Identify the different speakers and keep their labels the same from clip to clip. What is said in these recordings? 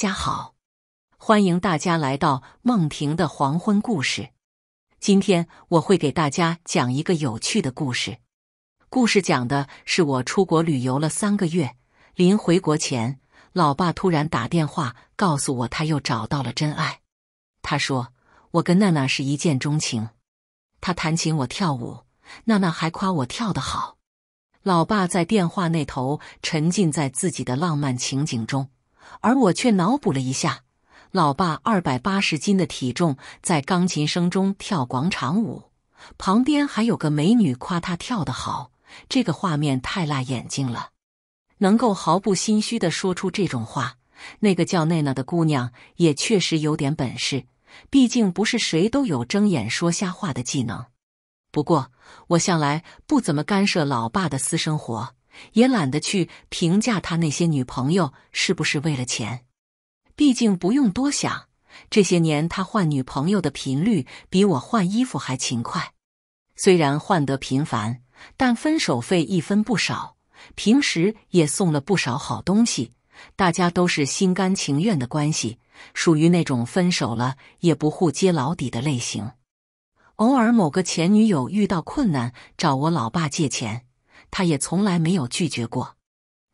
Speaker 1: 家好，欢迎大家来到梦婷的黄昏故事。今天我会给大家讲一个有趣的故事。故事讲的是我出国旅游了三个月，临回国前，老爸突然打电话告诉我，他又找到了真爱。他说：“我跟娜娜是一见钟情，他弹琴我跳舞，娜娜还夸我跳得好。”老爸在电话那头沉浸在自己的浪漫情景中。而我却脑补了一下，老爸二百八十斤的体重在钢琴声中跳广场舞，旁边还有个美女夸他跳得好，这个画面太辣眼睛了。能够毫不心虚地说出这种话，那个叫内娜的姑娘也确实有点本事，毕竟不是谁都有睁眼说瞎话的技能。不过，我向来不怎么干涉老爸的私生活。也懒得去评价他那些女朋友是不是为了钱，毕竟不用多想，这些年他换女朋友的频率比我换衣服还勤快。虽然换得频繁，但分手费一分不少，平时也送了不少好东西，大家都是心甘情愿的关系，属于那种分手了也不互揭老底的类型。偶尔某个前女友遇到困难找我老爸借钱。他也从来没有拒绝过，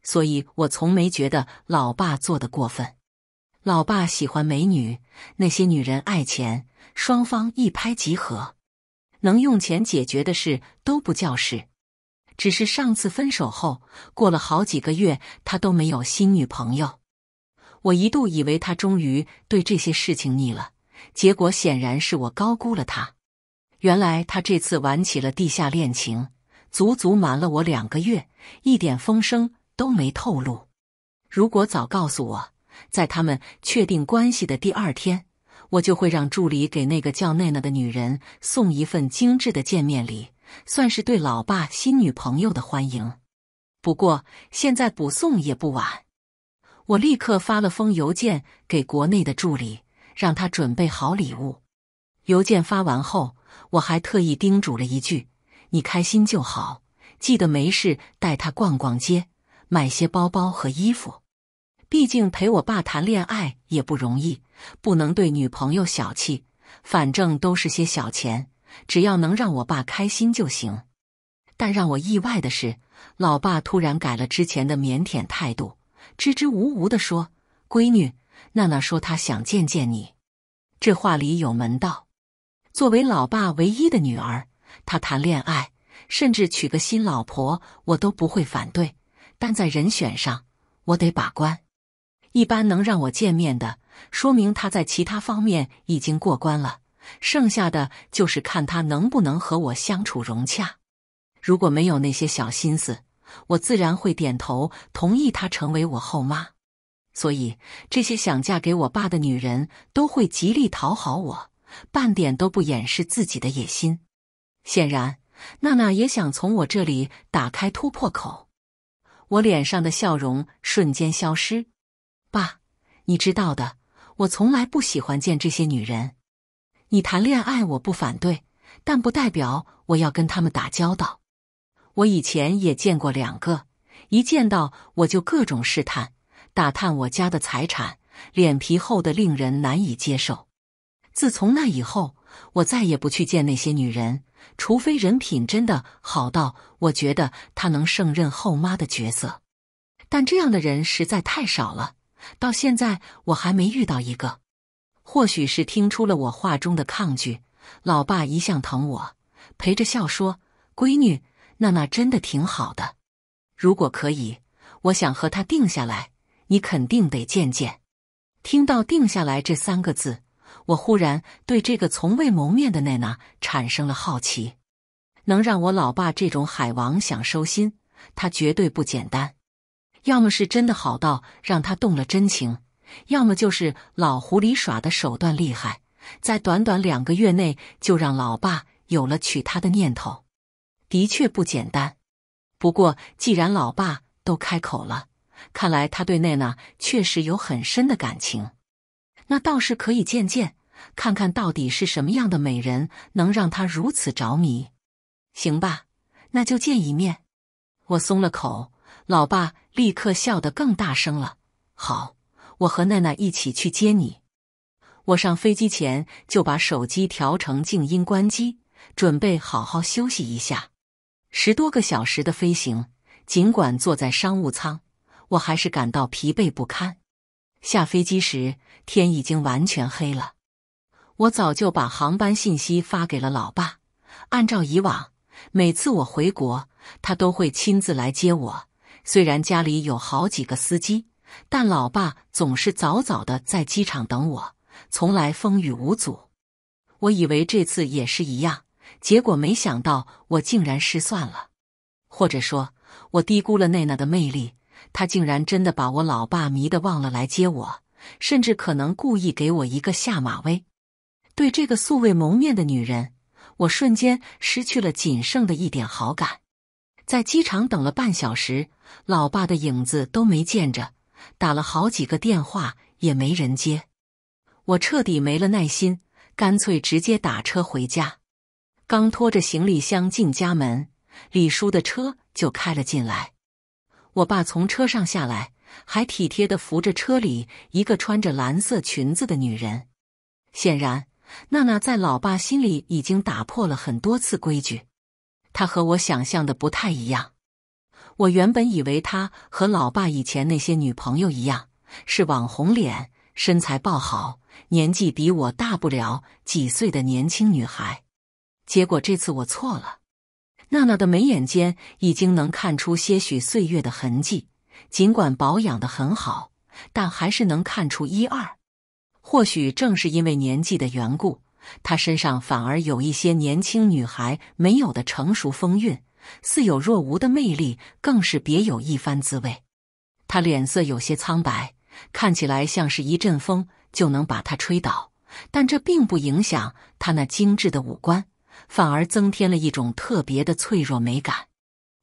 Speaker 1: 所以我从没觉得老爸做的过分。老爸喜欢美女，那些女人爱钱，双方一拍即合，能用钱解决的事都不叫事。只是上次分手后，过了好几个月，他都没有新女朋友。我一度以为他终于对这些事情腻了，结果显然是我高估了他。原来他这次玩起了地下恋情。足足瞒了我两个月，一点风声都没透露。如果早告诉我，在他们确定关系的第二天，我就会让助理给那个叫奈奈的女人送一份精致的见面礼，算是对老爸新女朋友的欢迎。不过现在补送也不晚。我立刻发了封邮件给国内的助理，让他准备好礼物。邮件发完后，我还特意叮嘱了一句。你开心就好，记得没事带她逛逛街，买些包包和衣服。毕竟陪我爸谈恋爱也不容易，不能对女朋友小气。反正都是些小钱，只要能让我爸开心就行。但让我意外的是，老爸突然改了之前的腼腆态度，支支吾吾地说：“闺女，娜娜说她想见见你。”这话里有门道。作为老爸唯一的女儿。他谈恋爱，甚至娶个新老婆，我都不会反对。但在人选上，我得把关。一般能让我见面的，说明他在其他方面已经过关了。剩下的就是看他能不能和我相处融洽。如果没有那些小心思，我自然会点头同意他成为我后妈。所以，这些想嫁给我爸的女人，都会极力讨好我，半点都不掩饰自己的野心。显然，娜娜也想从我这里打开突破口。我脸上的笑容瞬间消失。爸，你知道的，我从来不喜欢见这些女人。你谈恋爱我不反对，但不代表我要跟他们打交道。我以前也见过两个，一见到我就各种试探、打探我家的财产，脸皮厚的令人难以接受。自从那以后，我再也不去见那些女人。除非人品真的好到我觉得他能胜任后妈的角色，但这样的人实在太少了。到现在我还没遇到一个。或许是听出了我话中的抗拒，老爸一向疼我，陪着笑说：“闺女，娜娜真的挺好的。如果可以，我想和她定下来。你肯定得见见。”听到“定下来”这三个字。我忽然对这个从未谋面的奈娜产生了好奇，能让我老爸这种海王想收心，他绝对不简单。要么是真的好到让他动了真情，要么就是老狐狸耍的手段厉害，在短短两个月内就让老爸有了娶她的念头，的确不简单。不过既然老爸都开口了，看来他对娜娜确实有很深的感情。那倒是可以见见，看看到底是什么样的美人能让他如此着迷。行吧，那就见一面。我松了口，老爸立刻笑得更大声了。好，我和奈奈一起去接你。我上飞机前就把手机调成静音关机，准备好好休息一下。十多个小时的飞行，尽管坐在商务舱，我还是感到疲惫不堪。下飞机时，天已经完全黑了。我早就把航班信息发给了老爸。按照以往，每次我回国，他都会亲自来接我。虽然家里有好几个司机，但老爸总是早早的在机场等我，从来风雨无阻。我以为这次也是一样，结果没想到我竟然失算了，或者说，我低估了娜娜的魅力。他竟然真的把我老爸迷得忘了来接我，甚至可能故意给我一个下马威。对这个素未谋面的女人，我瞬间失去了仅剩的一点好感。在机场等了半小时，老爸的影子都没见着，打了好几个电话也没人接，我彻底没了耐心，干脆直接打车回家。刚拖着行李箱进家门，李叔的车就开了进来。我爸从车上下来，还体贴地扶着车里一个穿着蓝色裙子的女人。显然，娜娜在老爸心里已经打破了很多次规矩。她和我想象的不太一样。我原本以为她和老爸以前那些女朋友一样，是网红脸、身材爆好、年纪比我大不了几岁的年轻女孩。结果这次我错了。娜娜的眉眼间已经能看出些许岁月的痕迹，尽管保养的很好，但还是能看出一二。或许正是因为年纪的缘故，她身上反而有一些年轻女孩没有的成熟风韵，似有若无的魅力更是别有一番滋味。她脸色有些苍白，看起来像是一阵风就能把她吹倒，但这并不影响她那精致的五官。反而增添了一种特别的脆弱美感。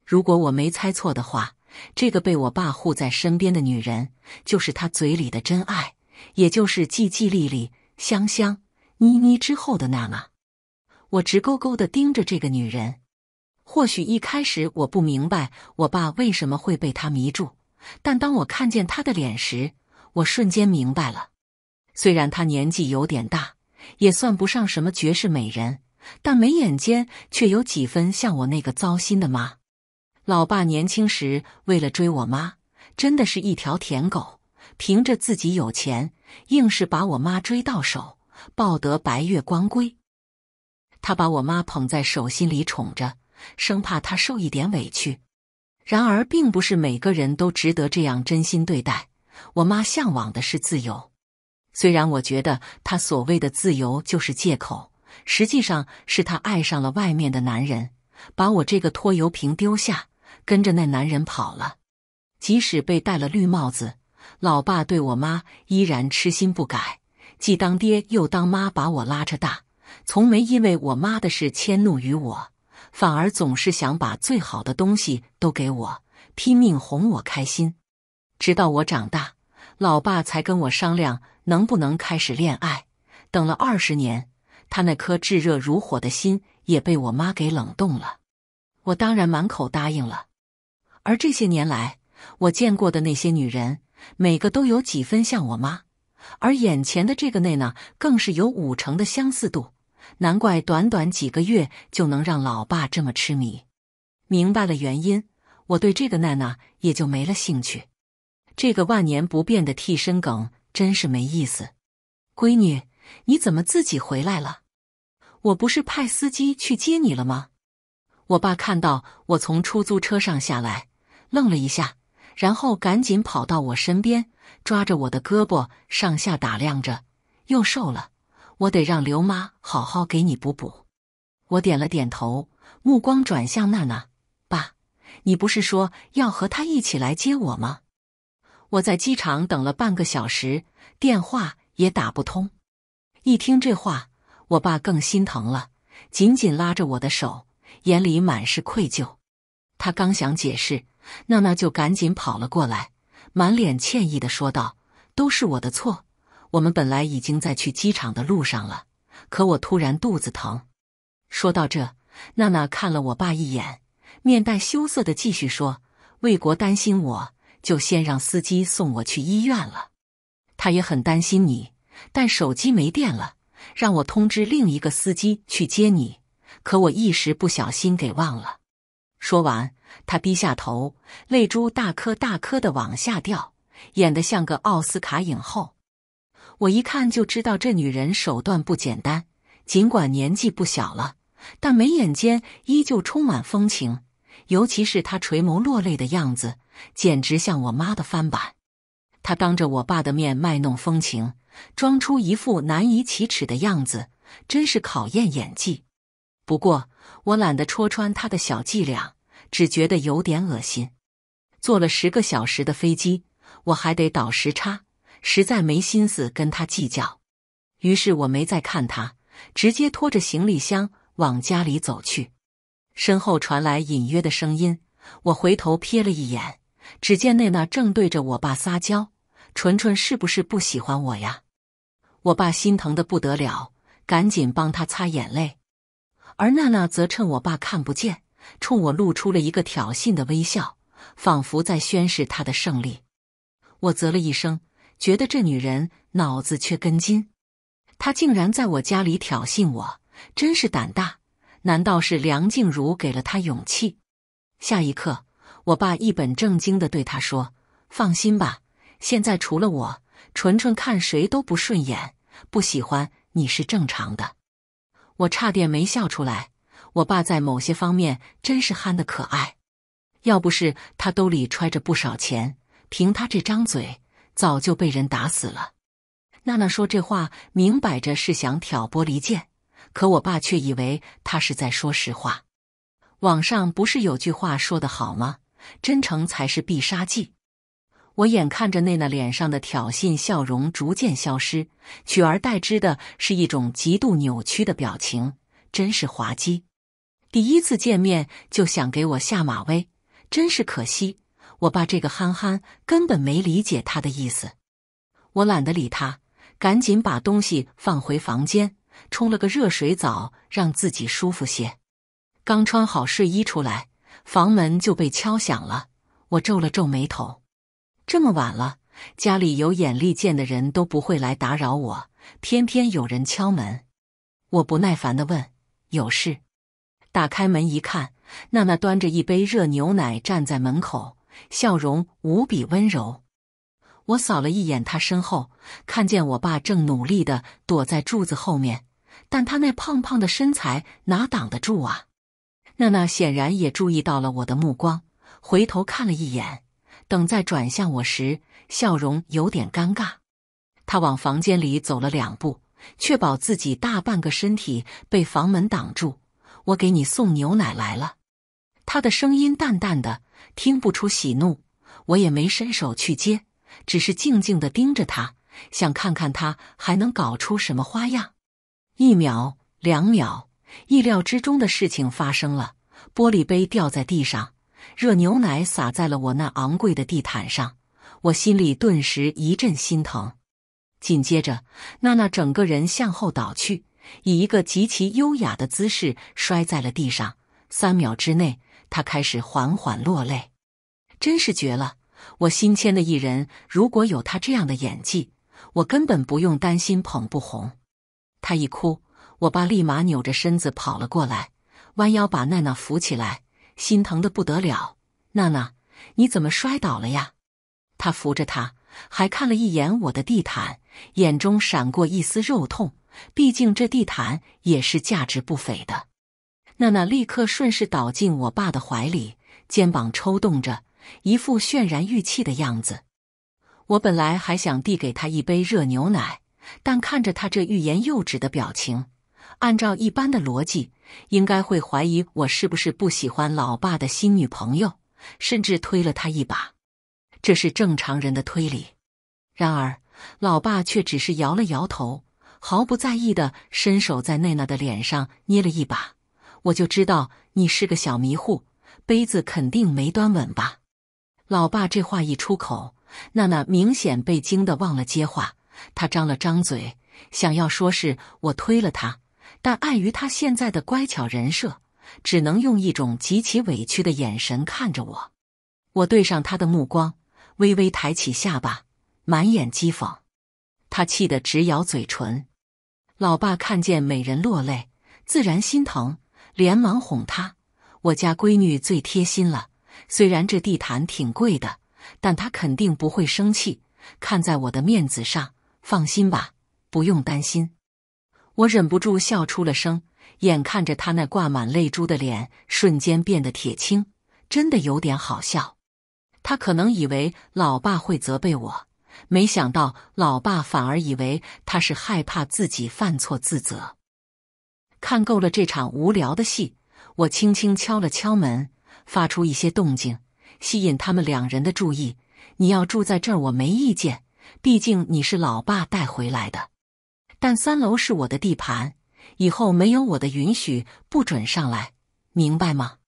Speaker 1: 如果我没猜错的话，这个被我爸护在身边的女人，就是他嘴里的真爱，也就是继季丽丽、香香、妮妮之后的娜娜。我直勾勾的盯着这个女人。或许一开始我不明白我爸为什么会被她迷住，但当我看见她的脸时，我瞬间明白了。虽然她年纪有点大，也算不上什么绝世美人。但眉眼间却有几分像我那个糟心的妈。老爸年轻时为了追我妈，真的是一条舔狗，凭着自己有钱，硬是把我妈追到手，抱得白月光归。他把我妈捧在手心里宠着，生怕她受一点委屈。然而，并不是每个人都值得这样真心对待。我妈向往的是自由，虽然我觉得她所谓的自由就是借口。实际上是他爱上了外面的男人，把我这个拖油瓶丢下，跟着那男人跑了。即使被戴了绿帽子，老爸对我妈依然痴心不改，既当爹又当妈，把我拉扯大，从没因为我妈的事迁怒于我，反而总是想把最好的东西都给我，拼命哄我开心。直到我长大，老爸才跟我商量能不能开始恋爱。等了二十年。他那颗炙热如火的心也被我妈给冷冻了，我当然满口答应了。而这些年来，我见过的那些女人，每个都有几分像我妈，而眼前的这个娜娜更是有五成的相似度。难怪短短几个月就能让老爸这么痴迷。明白了原因，我对这个娜娜也就没了兴趣。这个万年不变的替身梗真是没意思。闺女，你怎么自己回来了？我不是派司机去接你了吗？我爸看到我从出租车上下来，愣了一下，然后赶紧跑到我身边，抓着我的胳膊上下打量着，又瘦了。我得让刘妈好好给你补补。我点了点头，目光转向娜娜。爸，你不是说要和他一起来接我吗？我在机场等了半个小时，电话也打不通。一听这话。我爸更心疼了，紧紧拉着我的手，眼里满是愧疚。他刚想解释，娜娜就赶紧跑了过来，满脸歉意的说道：“都是我的错，我们本来已经在去机场的路上了，可我突然肚子疼。”说到这，娜娜看了我爸一眼，面带羞涩的继续说：“魏国担心我，就先让司机送我去医院了。他也很担心你，但手机没电了。”让我通知另一个司机去接你，可我一时不小心给忘了。说完，她低下头，泪珠大颗大颗的往下掉，演得像个奥斯卡影后。我一看就知道这女人手段不简单。尽管年纪不小了，但眉眼间依旧充满风情。尤其是她垂眸落泪的样子，简直像我妈的翻版。她当着我爸的面卖弄风情。装出一副难以启齿的样子，真是考验演技。不过我懒得戳穿他的小伎俩，只觉得有点恶心。坐了十个小时的飞机，我还得倒时差，实在没心思跟他计较。于是我没再看他，直接拖着行李箱往家里走去。身后传来隐约的声音，我回头瞥了一眼，只见那那正对着我爸撒娇：“纯纯是不是不喜欢我呀？”我爸心疼的不得了，赶紧帮她擦眼泪，而娜娜则趁我爸看不见，冲我露出了一个挑衅的微笑，仿佛在宣示她的胜利。我啧了一声，觉得这女人脑子缺根筋，她竟然在我家里挑衅我，真是胆大。难道是梁静茹给了她勇气？下一刻，我爸一本正经地对她说：“放心吧，现在除了我。”纯纯看谁都不顺眼，不喜欢你是正常的。我差点没笑出来。我爸在某些方面真是憨得可爱，要不是他兜里揣着不少钱，凭他这张嘴，早就被人打死了。娜娜说这话，明摆着是想挑拨离间，可我爸却以为他是在说实话。网上不是有句话说的好吗？真诚才是必杀技。我眼看着娜娜脸上的挑衅笑容逐渐消失，取而代之的是一种极度扭曲的表情，真是滑稽。第一次见面就想给我下马威，真是可惜。我爸这个憨憨根本没理解他的意思，我懒得理他，赶紧把东西放回房间，冲了个热水澡，让自己舒服些。刚穿好睡衣出来，房门就被敲响了，我皱了皱眉头。这么晚了，家里有眼力见的人都不会来打扰我，偏偏有人敲门。我不耐烦地问：“有事？”打开门一看，娜娜端着一杯热牛奶站在门口，笑容无比温柔。我扫了一眼她身后，看见我爸正努力地躲在柱子后面，但他那胖胖的身材哪挡得住啊？娜娜显然也注意到了我的目光，回头看了一眼。等再转向我时，笑容有点尴尬。他往房间里走了两步，确保自己大半个身体被房门挡住。我给你送牛奶来了，他的声音淡淡的，听不出喜怒。我也没伸手去接，只是静静的盯着他，想看看他还能搞出什么花样。一秒，两秒，意料之中的事情发生了，玻璃杯掉在地上。热牛奶洒在了我那昂贵的地毯上，我心里顿时一阵心疼。紧接着，娜娜整个人向后倒去，以一个极其优雅的姿势摔在了地上。三秒之内，她开始缓缓落泪，真是绝了！我新签的艺人如果有他这样的演技，我根本不用担心捧不红。她一哭，我爸立马扭着身子跑了过来，弯腰把娜娜扶起来。心疼的不得了，娜娜，你怎么摔倒了呀？他扶着她，还看了一眼我的地毯，眼中闪过一丝肉痛。毕竟这地毯也是价值不菲的。娜娜立刻顺势倒进我爸的怀里，肩膀抽动着，一副泫然欲泣的样子。我本来还想递给她一杯热牛奶，但看着她这欲言又止的表情。按照一般的逻辑，应该会怀疑我是不是不喜欢老爸的新女朋友，甚至推了他一把。这是正常人的推理。然而，老爸却只是摇了摇头，毫不在意的伸手在娜娜的脸上捏了一把。我就知道你是个小迷糊，杯子肯定没端稳吧？老爸这话一出口，娜娜明显被惊得忘了接话。她张了张嘴，想要说是我推了他。但碍于他现在的乖巧人设，只能用一种极其委屈的眼神看着我。我对上他的目光，微微抬起下巴，满眼讥讽。他气得直咬嘴唇。老爸看见美人落泪，自然心疼，连忙哄他：“我家闺女最贴心了，虽然这地毯挺贵的，但她肯定不会生气。看在我的面子上，放心吧，不用担心。”我忍不住笑出了声，眼看着他那挂满泪珠的脸瞬间变得铁青，真的有点好笑。他可能以为老爸会责备我，没想到老爸反而以为他是害怕自己犯错自责。看够了这场无聊的戏，我轻轻敲了敲门，发出一些动静，吸引他们两人的注意。你要住在这儿，我没意见，毕竟你是老爸带回来的。但三楼是我的地盘，以后没有我的允许不准上来，明白吗？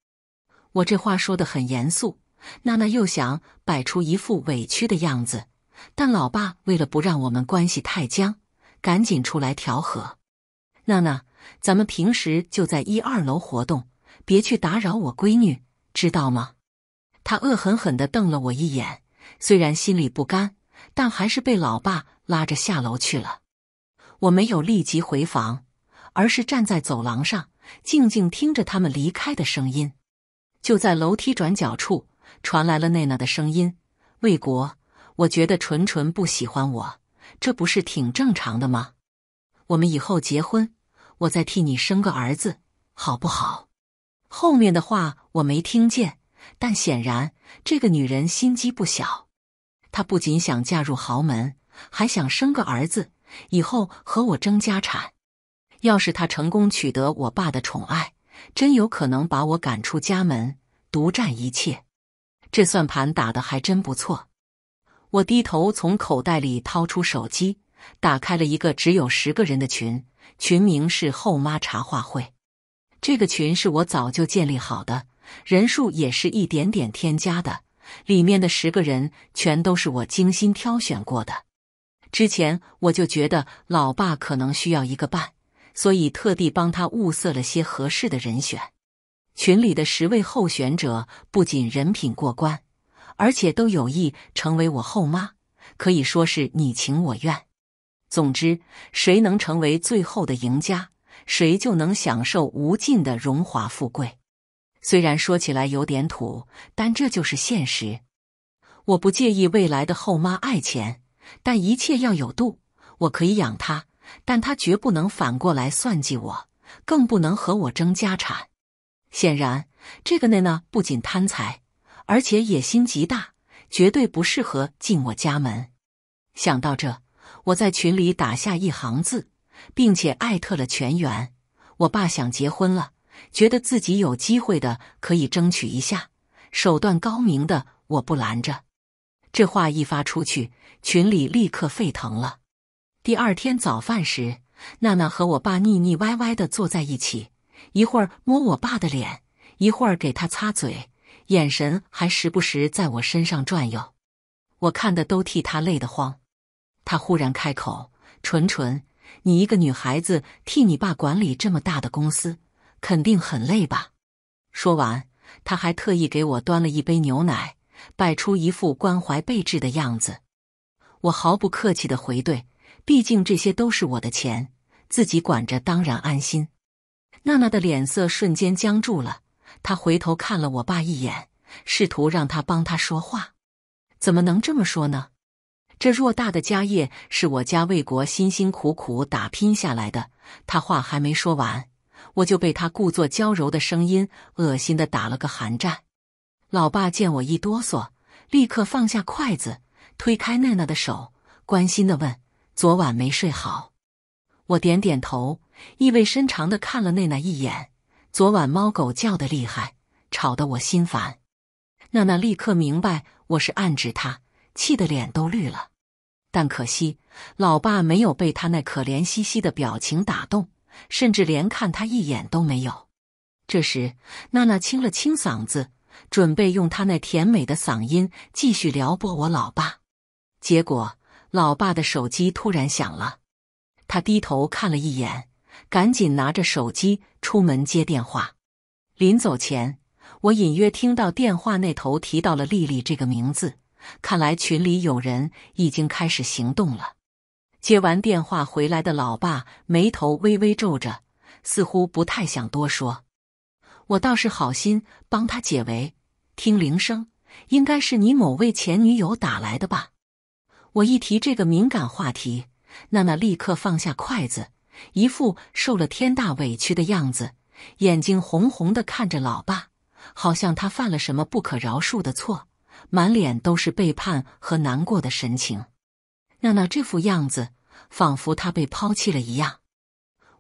Speaker 1: 我这话说得很严肃。娜娜又想摆出一副委屈的样子，但老爸为了不让我们关系太僵，赶紧出来调和。娜娜，咱们平时就在一二楼活动，别去打扰我闺女，知道吗？她恶狠狠地瞪了我一眼，虽然心里不甘，但还是被老爸拉着下楼去了。我没有立即回房，而是站在走廊上，静静听着他们离开的声音。就在楼梯转角处，传来了娜娜的声音：“卫国，我觉得纯纯不喜欢我，这不是挺正常的吗？我们以后结婚，我再替你生个儿子，好不好？”后面的话我没听见，但显然这个女人心机不小。她不仅想嫁入豪门，还想生个儿子。以后和我争家产，要是他成功取得我爸的宠爱，真有可能把我赶出家门，独占一切。这算盘打得还真不错。我低头从口袋里掏出手机，打开了一个只有十个人的群，群名是“后妈茶话会”。这个群是我早就建立好的，人数也是一点点添加的，里面的十个人全都是我精心挑选过的。之前我就觉得老爸可能需要一个伴，所以特地帮他物色了些合适的人选。群里的十位候选者不仅人品过关，而且都有意成为我后妈，可以说是你情我愿。总之，谁能成为最后的赢家，谁就能享受无尽的荣华富贵。虽然说起来有点土，但这就是现实。我不介意未来的后妈爱钱。但一切要有度，我可以养他，但他绝不能反过来算计我，更不能和我争家产。显然，这个内呢不仅贪财，而且野心极大，绝对不适合进我家门。想到这，我在群里打下一行字，并且艾特了全员：我爸想结婚了，觉得自己有机会的可以争取一下，手段高明的我不拦着。这话一发出去，群里立刻沸腾了。第二天早饭时，娜娜和我爸腻腻歪歪的坐在一起，一会儿摸我爸的脸，一会儿给他擦嘴，眼神还时不时在我身上转悠。我看的都替他累得慌。他忽然开口：“纯纯，你一个女孩子替你爸管理这么大的公司，肯定很累吧？”说完，他还特意给我端了一杯牛奶。摆出一副关怀备至的样子，我毫不客气地回对：“毕竟这些都是我的钱，自己管着当然安心。”娜娜的脸色瞬间僵住了，她回头看了我爸一眼，试图让他帮她说话。“怎么能这么说呢？这偌大的家业是我家魏国辛辛苦苦打拼下来的。”他话还没说完，我就被他故作娇柔的声音恶心的打了个寒战。老爸见我一哆嗦，立刻放下筷子，推开娜娜的手，关心地问：“昨晚没睡好？”我点点头，意味深长地看了娜娜一眼。昨晚猫狗叫得厉害，吵得我心烦。娜娜立刻明白我是暗指她，气得脸都绿了。但可惜，老爸没有被她那可怜兮兮的表情打动，甚至连看她一眼都没有。这时，娜娜清了清嗓子。准备用他那甜美的嗓音继续撩拨我老爸，结果老爸的手机突然响了，他低头看了一眼，赶紧拿着手机出门接电话。临走前，我隐约听到电话那头提到了“丽丽”这个名字，看来群里有人已经开始行动了。接完电话回来的老爸，眉头微微皱着，似乎不太想多说。我倒是好心帮他解围，听铃声，应该是你某位前女友打来的吧？我一提这个敏感话题，娜娜立刻放下筷子，一副受了天大委屈的样子，眼睛红红的看着老爸，好像他犯了什么不可饶恕的错，满脸都是背叛和难过的神情。娜娜这副样子，仿佛他被抛弃了一样。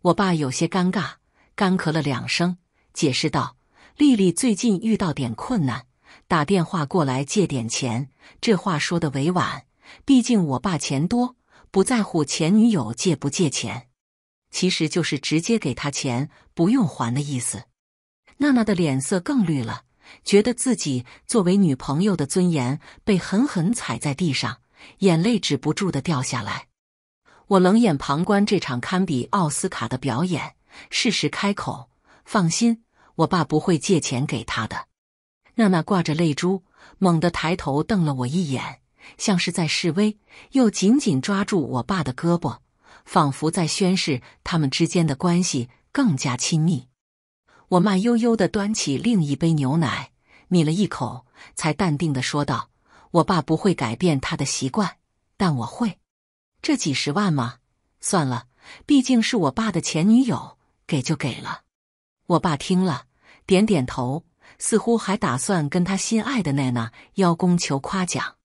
Speaker 1: 我爸有些尴尬，干咳了两声。解释道：“丽丽最近遇到点困难，打电话过来借点钱。”这话说的委婉，毕竟我爸钱多，不在乎前女友借不借钱，其实就是直接给他钱不用还的意思。娜娜的脸色更绿了，觉得自己作为女朋友的尊严被狠狠踩在地上，眼泪止不住的掉下来。我冷眼旁观这场堪比奥斯卡的表演，适时开口：“放心。”我爸不会借钱给他的。娜娜挂着泪珠，猛地抬头瞪了我一眼，像是在示威，又紧紧抓住我爸的胳膊，仿佛在宣誓他们之间的关系更加亲密。我慢悠悠地端起另一杯牛奶，抿了一口，才淡定地说道：“我爸不会改变他的习惯，但我会。这几十万嘛，算了，毕竟是我爸的前女友，给就给了。”我爸听了。点点头，似乎还打算跟他心爱的娜娜邀功求夸奖。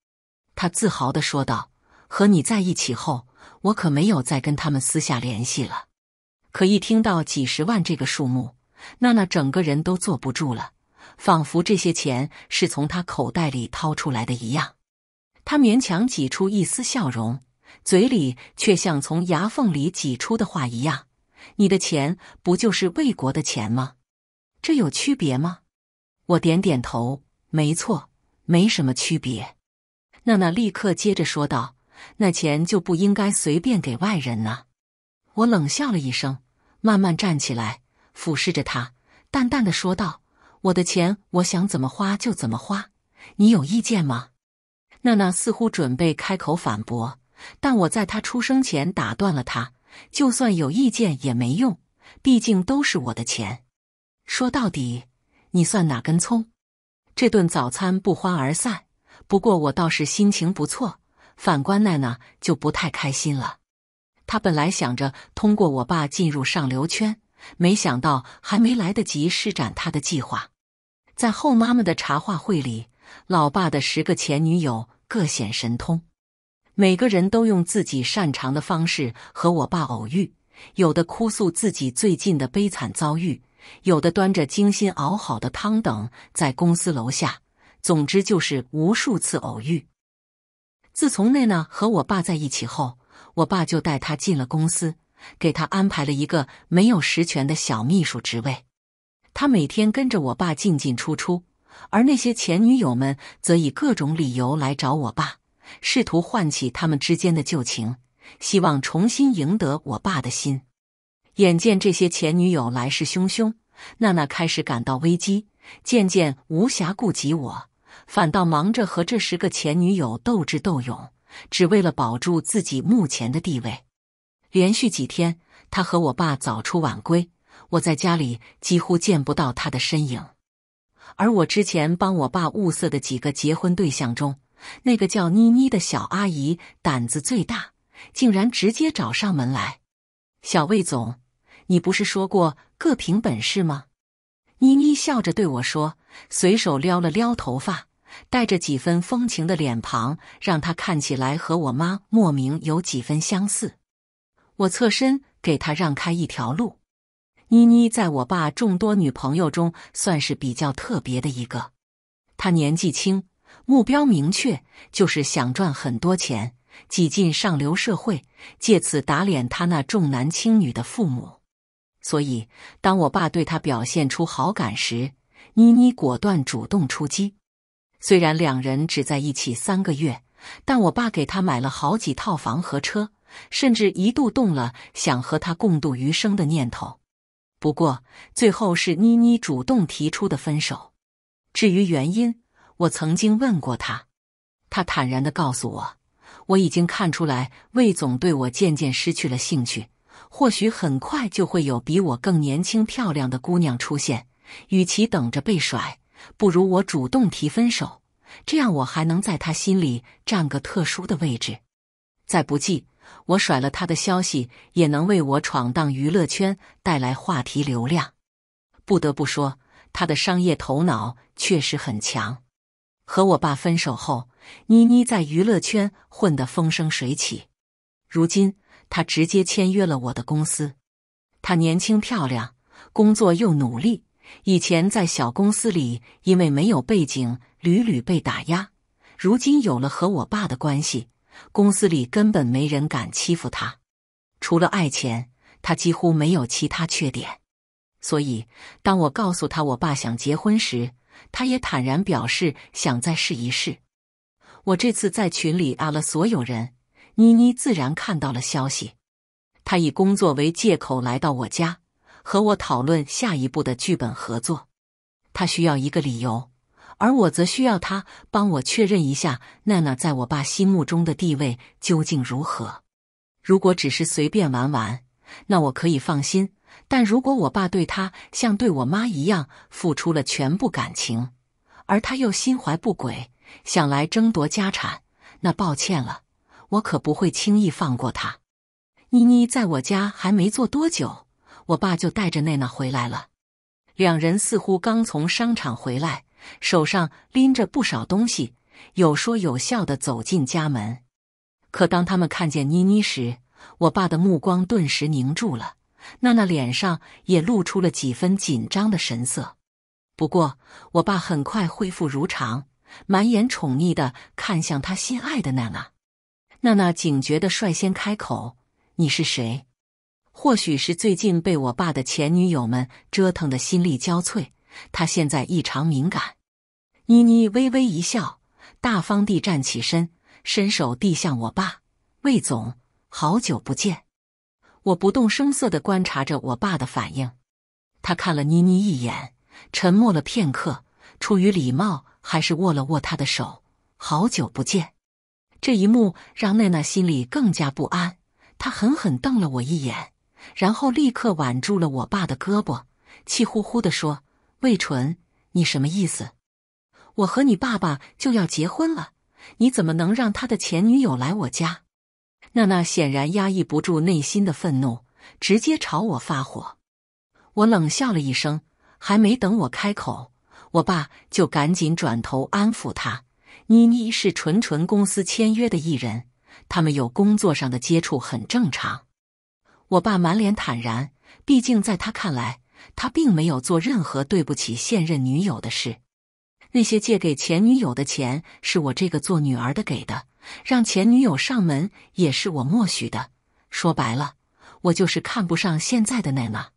Speaker 1: 他自豪地说道：“和你在一起后，我可没有再跟他们私下联系了。”可一听到几十万这个数目，娜娜整个人都坐不住了，仿佛这些钱是从她口袋里掏出来的一样。她勉强挤出一丝笑容，嘴里却像从牙缝里挤出的话一样：“你的钱不就是魏国的钱吗？”这有区别吗？我点点头，没错，没什么区别。娜娜立刻接着说道：“那钱就不应该随便给外人呢。”我冷笑了一声，慢慢站起来，俯视着她，淡淡的说道：“我的钱，我想怎么花就怎么花，你有意见吗？”娜娜似乎准备开口反驳，但我在她出生前打断了她：“就算有意见也没用，毕竟都是我的钱。”说到底，你算哪根葱？这顿早餐不欢而散。不过我倒是心情不错，反观奈奈就不太开心了。她本来想着通过我爸进入上流圈，没想到还没来得及施展她的计划，在后妈妈的茶话会里，老爸的十个前女友各显神通，每个人都用自己擅长的方式和我爸偶遇，有的哭诉自己最近的悲惨遭遇。有的端着精心熬好的汤等在公司楼下，总之就是无数次偶遇。自从奈娜和我爸在一起后，我爸就带她进了公司，给她安排了一个没有实权的小秘书职位。她每天跟着我爸进进出出，而那些前女友们则以各种理由来找我爸，试图唤起他们之间的旧情，希望重新赢得我爸的心。眼见这些前女友来势汹汹，娜娜开始感到危机，渐渐无暇顾及我，反倒忙着和这十个前女友斗智斗勇，只为了保住自己目前的地位。连续几天，他和我爸早出晚归，我在家里几乎见不到他的身影。而我之前帮我爸物色的几个结婚对象中，那个叫妮妮的小阿姨胆子最大，竟然直接找上门来，小魏总。你不是说过各凭本事吗？妮妮笑着对我说，随手撩了撩头发，带着几分风情的脸庞，让她看起来和我妈莫名有几分相似。我侧身给她让开一条路。妮妮在我爸众多女朋友中算是比较特别的一个，她年纪轻，目标明确，就是想赚很多钱，挤进上流社会，借此打脸她那重男轻女的父母。所以，当我爸对他表现出好感时，妮妮果断主动出击。虽然两人只在一起三个月，但我爸给他买了好几套房和车，甚至一度动了想和他共度余生的念头。不过，最后是妮妮主动提出的分手。至于原因，我曾经问过他，他坦然的告诉我，我已经看出来魏总对我渐渐失去了兴趣。或许很快就会有比我更年轻漂亮的姑娘出现，与其等着被甩，不如我主动提分手，这样我还能在他心里占个特殊的位置。再不济，我甩了他的消息也能为我闯荡娱乐圈带来话题流量。不得不说，他的商业头脑确实很强。和我爸分手后，妮妮在娱乐圈混得风生水起，如今。他直接签约了我的公司。他年轻漂亮，工作又努力。以前在小公司里，因为没有背景，屡屡被打压。如今有了和我爸的关系，公司里根本没人敢欺负他。除了爱钱，他几乎没有其他缺点。所以，当我告诉他我爸想结婚时，他也坦然表示想再试一试。我这次在群里啊了所有人。妮妮自然看到了消息，她以工作为借口来到我家，和我讨论下一步的剧本合作。她需要一个理由，而我则需要她帮我确认一下娜娜在我爸心目中的地位究竟如何。如果只是随便玩玩，那我可以放心；但如果我爸对她像对我妈一样付出了全部感情，而她又心怀不轨，想来争夺家产，那抱歉了。我可不会轻易放过他。妮妮在我家还没坐多久，我爸就带着娜娜回来了。两人似乎刚从商场回来，手上拎着不少东西，有说有笑的走进家门。可当他们看见妮妮时，我爸的目光顿时凝住了，娜娜脸上也露出了几分紧张的神色。不过，我爸很快恢复如常，满眼宠溺的看向他心爱的娜娜。娜娜警觉地率先开口：“你是谁？”或许是最近被我爸的前女友们折腾的心力交瘁，她现在异常敏感。妮妮微微一笑，大方地站起身，伸手递向我爸：“魏总，好久不见。”我不动声色地观察着我爸的反应。他看了妮妮一眼，沉默了片刻，出于礼貌，还是握了握她的手：“好久不见。”这一幕让娜娜心里更加不安，她狠狠瞪了我一眼，然后立刻挽住了我爸的胳膊，气呼呼的说：“魏纯，你什么意思？我和你爸爸就要结婚了，你怎么能让他的前女友来我家？”娜娜显然压抑不住内心的愤怒，直接朝我发火。我冷笑了一声，还没等我开口，我爸就赶紧转头安抚她。妮妮是纯纯公司签约的艺人，他们有工作上的接触很正常。我爸满脸坦然，毕竟在他看来，他并没有做任何对不起现任女友的事。那些借给前女友的钱是我这个做女儿的给的，让前女友上门也是我默许的。说白了，我就是看不上现在的娜娜。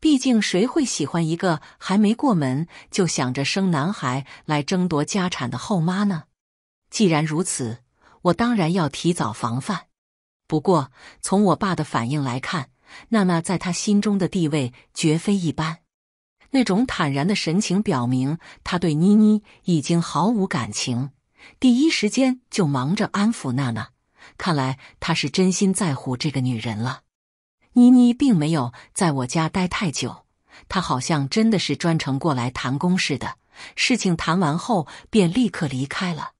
Speaker 1: 毕竟，谁会喜欢一个还没过门就想着生男孩来争夺家产的后妈呢？既然如此，我当然要提早防范。不过，从我爸的反应来看，娜娜在他心中的地位绝非一般。那种坦然的神情表明，他对妮妮已经毫无感情。第一时间就忙着安抚娜娜，看来他是真心在乎这个女人了。妮妮并没有在我家待太久，她好像真的是专程过来谈公事的。事情谈完后，便立刻离开了。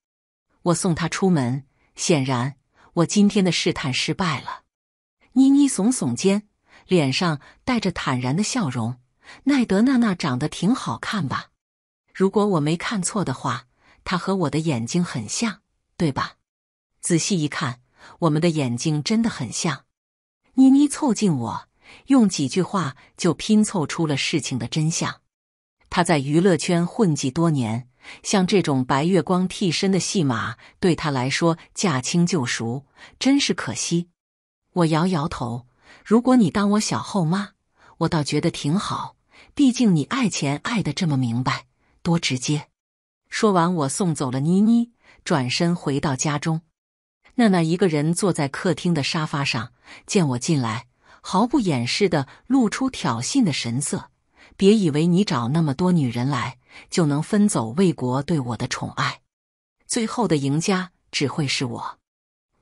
Speaker 1: 我送她出门，显然我今天的试探失败了。妮妮耸耸肩，脸上带着坦然的笑容。奈德娜娜长得挺好看吧？如果我没看错的话，她和我的眼睛很像，对吧？仔细一看，我们的眼睛真的很像。妮妮凑近我，用几句话就拼凑出了事情的真相。他在娱乐圈混迹多年，像这种白月光替身的戏码对他来说驾轻就熟，真是可惜。我摇摇头，如果你当我小后妈，我倒觉得挺好。毕竟你爱钱爱得这么明白，多直接。说完，我送走了妮妮，转身回到家中。娜娜一个人坐在客厅的沙发上，见我进来，毫不掩饰的露出挑衅的神色。别以为你找那么多女人来，就能分走魏国对我的宠爱，最后的赢家只会是我。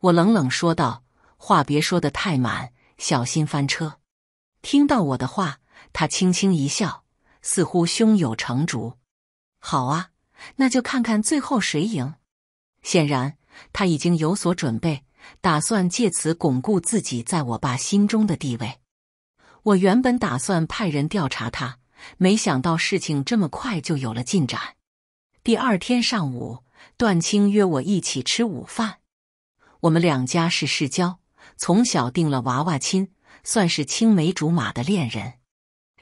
Speaker 1: 我冷冷说道：“话别说得太满，小心翻车。”听到我的话，她轻轻一笑，似乎胸有成竹。“好啊，那就看看最后谁赢。”显然。他已经有所准备，打算借此巩固自己在我爸心中的地位。我原本打算派人调查他，没想到事情这么快就有了进展。第二天上午，段青约我一起吃午饭。我们两家是世交，从小定了娃娃亲，算是青梅竹马的恋人。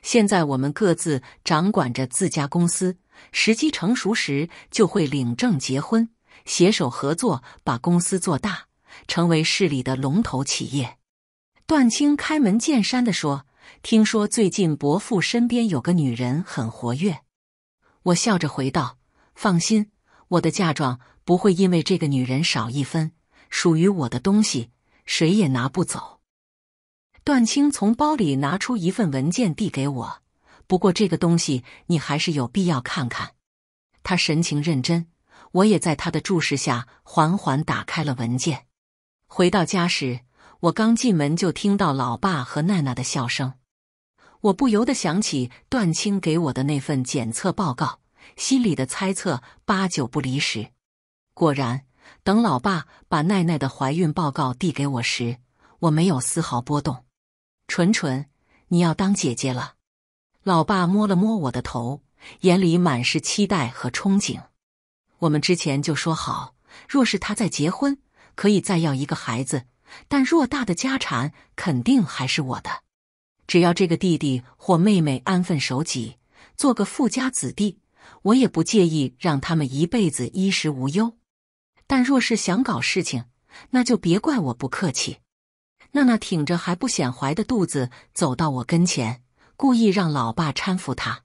Speaker 1: 现在我们各自掌管着自家公司，时机成熟时就会领证结婚。携手合作，把公司做大，成为市里的龙头企业。段青开门见山地说：“听说最近伯父身边有个女人很活跃。”我笑着回道：“放心，我的嫁妆不会因为这个女人少一分，属于我的东西谁也拿不走。”段青从包里拿出一份文件递给我，不过这个东西你还是有必要看看。他神情认真。我也在他的注视下缓缓打开了文件。回到家时，我刚进门就听到老爸和奈奈的笑声，我不由得想起段青给我的那份检测报告，心里的猜测八九不离十。果然，等老爸把奈奈的怀孕报告递给我时，我没有丝毫波动。纯纯，你要当姐姐了。老爸摸了摸我的头，眼里满是期待和憧憬。我们之前就说好，若是他再结婚，可以再要一个孩子，但偌大的家产肯定还是我的。只要这个弟弟或妹妹安分守己，做个富家子弟，我也不介意让他们一辈子衣食无忧。但若是想搞事情，那就别怪我不客气。娜娜挺着还不显怀的肚子走到我跟前，故意让老爸搀扶她。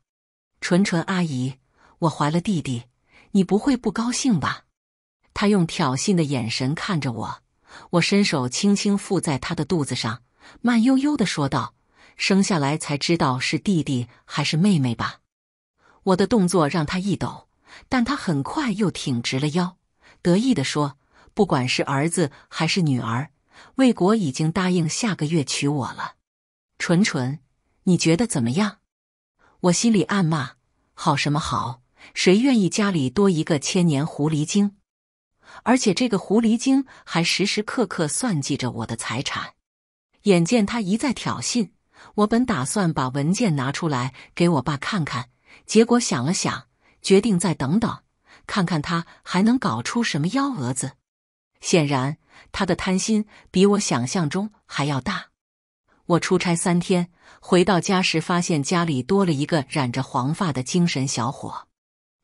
Speaker 1: 纯纯阿姨，我怀了弟弟。你不会不高兴吧？他用挑衅的眼神看着我，我伸手轻轻附在他的肚子上，慢悠悠的说道：“生下来才知道是弟弟还是妹妹吧。”我的动作让他一抖，但他很快又挺直了腰，得意的说：“不管是儿子还是女儿，魏国已经答应下个月娶我了。”纯纯，你觉得怎么样？我心里暗骂：“好什么好？”谁愿意家里多一个千年狐狸精？而且这个狐狸精还时时刻刻算计着我的财产。眼见他一再挑衅，我本打算把文件拿出来给我爸看看，结果想了想，决定再等等，看看他还能搞出什么幺蛾子。显然，他的贪心比我想象中还要大。我出差三天，回到家时发现家里多了一个染着黄发的精神小伙。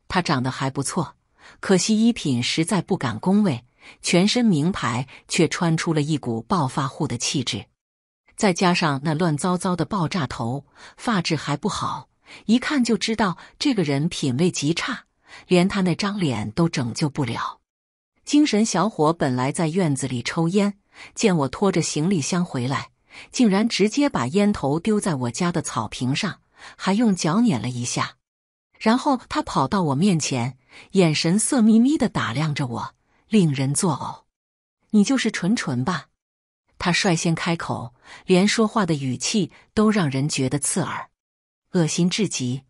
Speaker 1: 他长得还不错，可惜衣品实在不敢恭维，全身名牌却穿出了一股暴发户的气质。再加上那乱糟糟的爆炸头发质还不好，一看就知道这个人品味极差，连他那张脸都拯救不了。精神小伙本来在院子里抽烟，见我拖着行李箱回来，竟然直接把烟头丢在我家的草坪上，还用脚碾了一下。然后他跑到我面前，眼神色眯眯的打量着我，令人作呕。你就是纯纯吧？他率先开口，连说话的语气都让人觉得刺耳，恶心至极。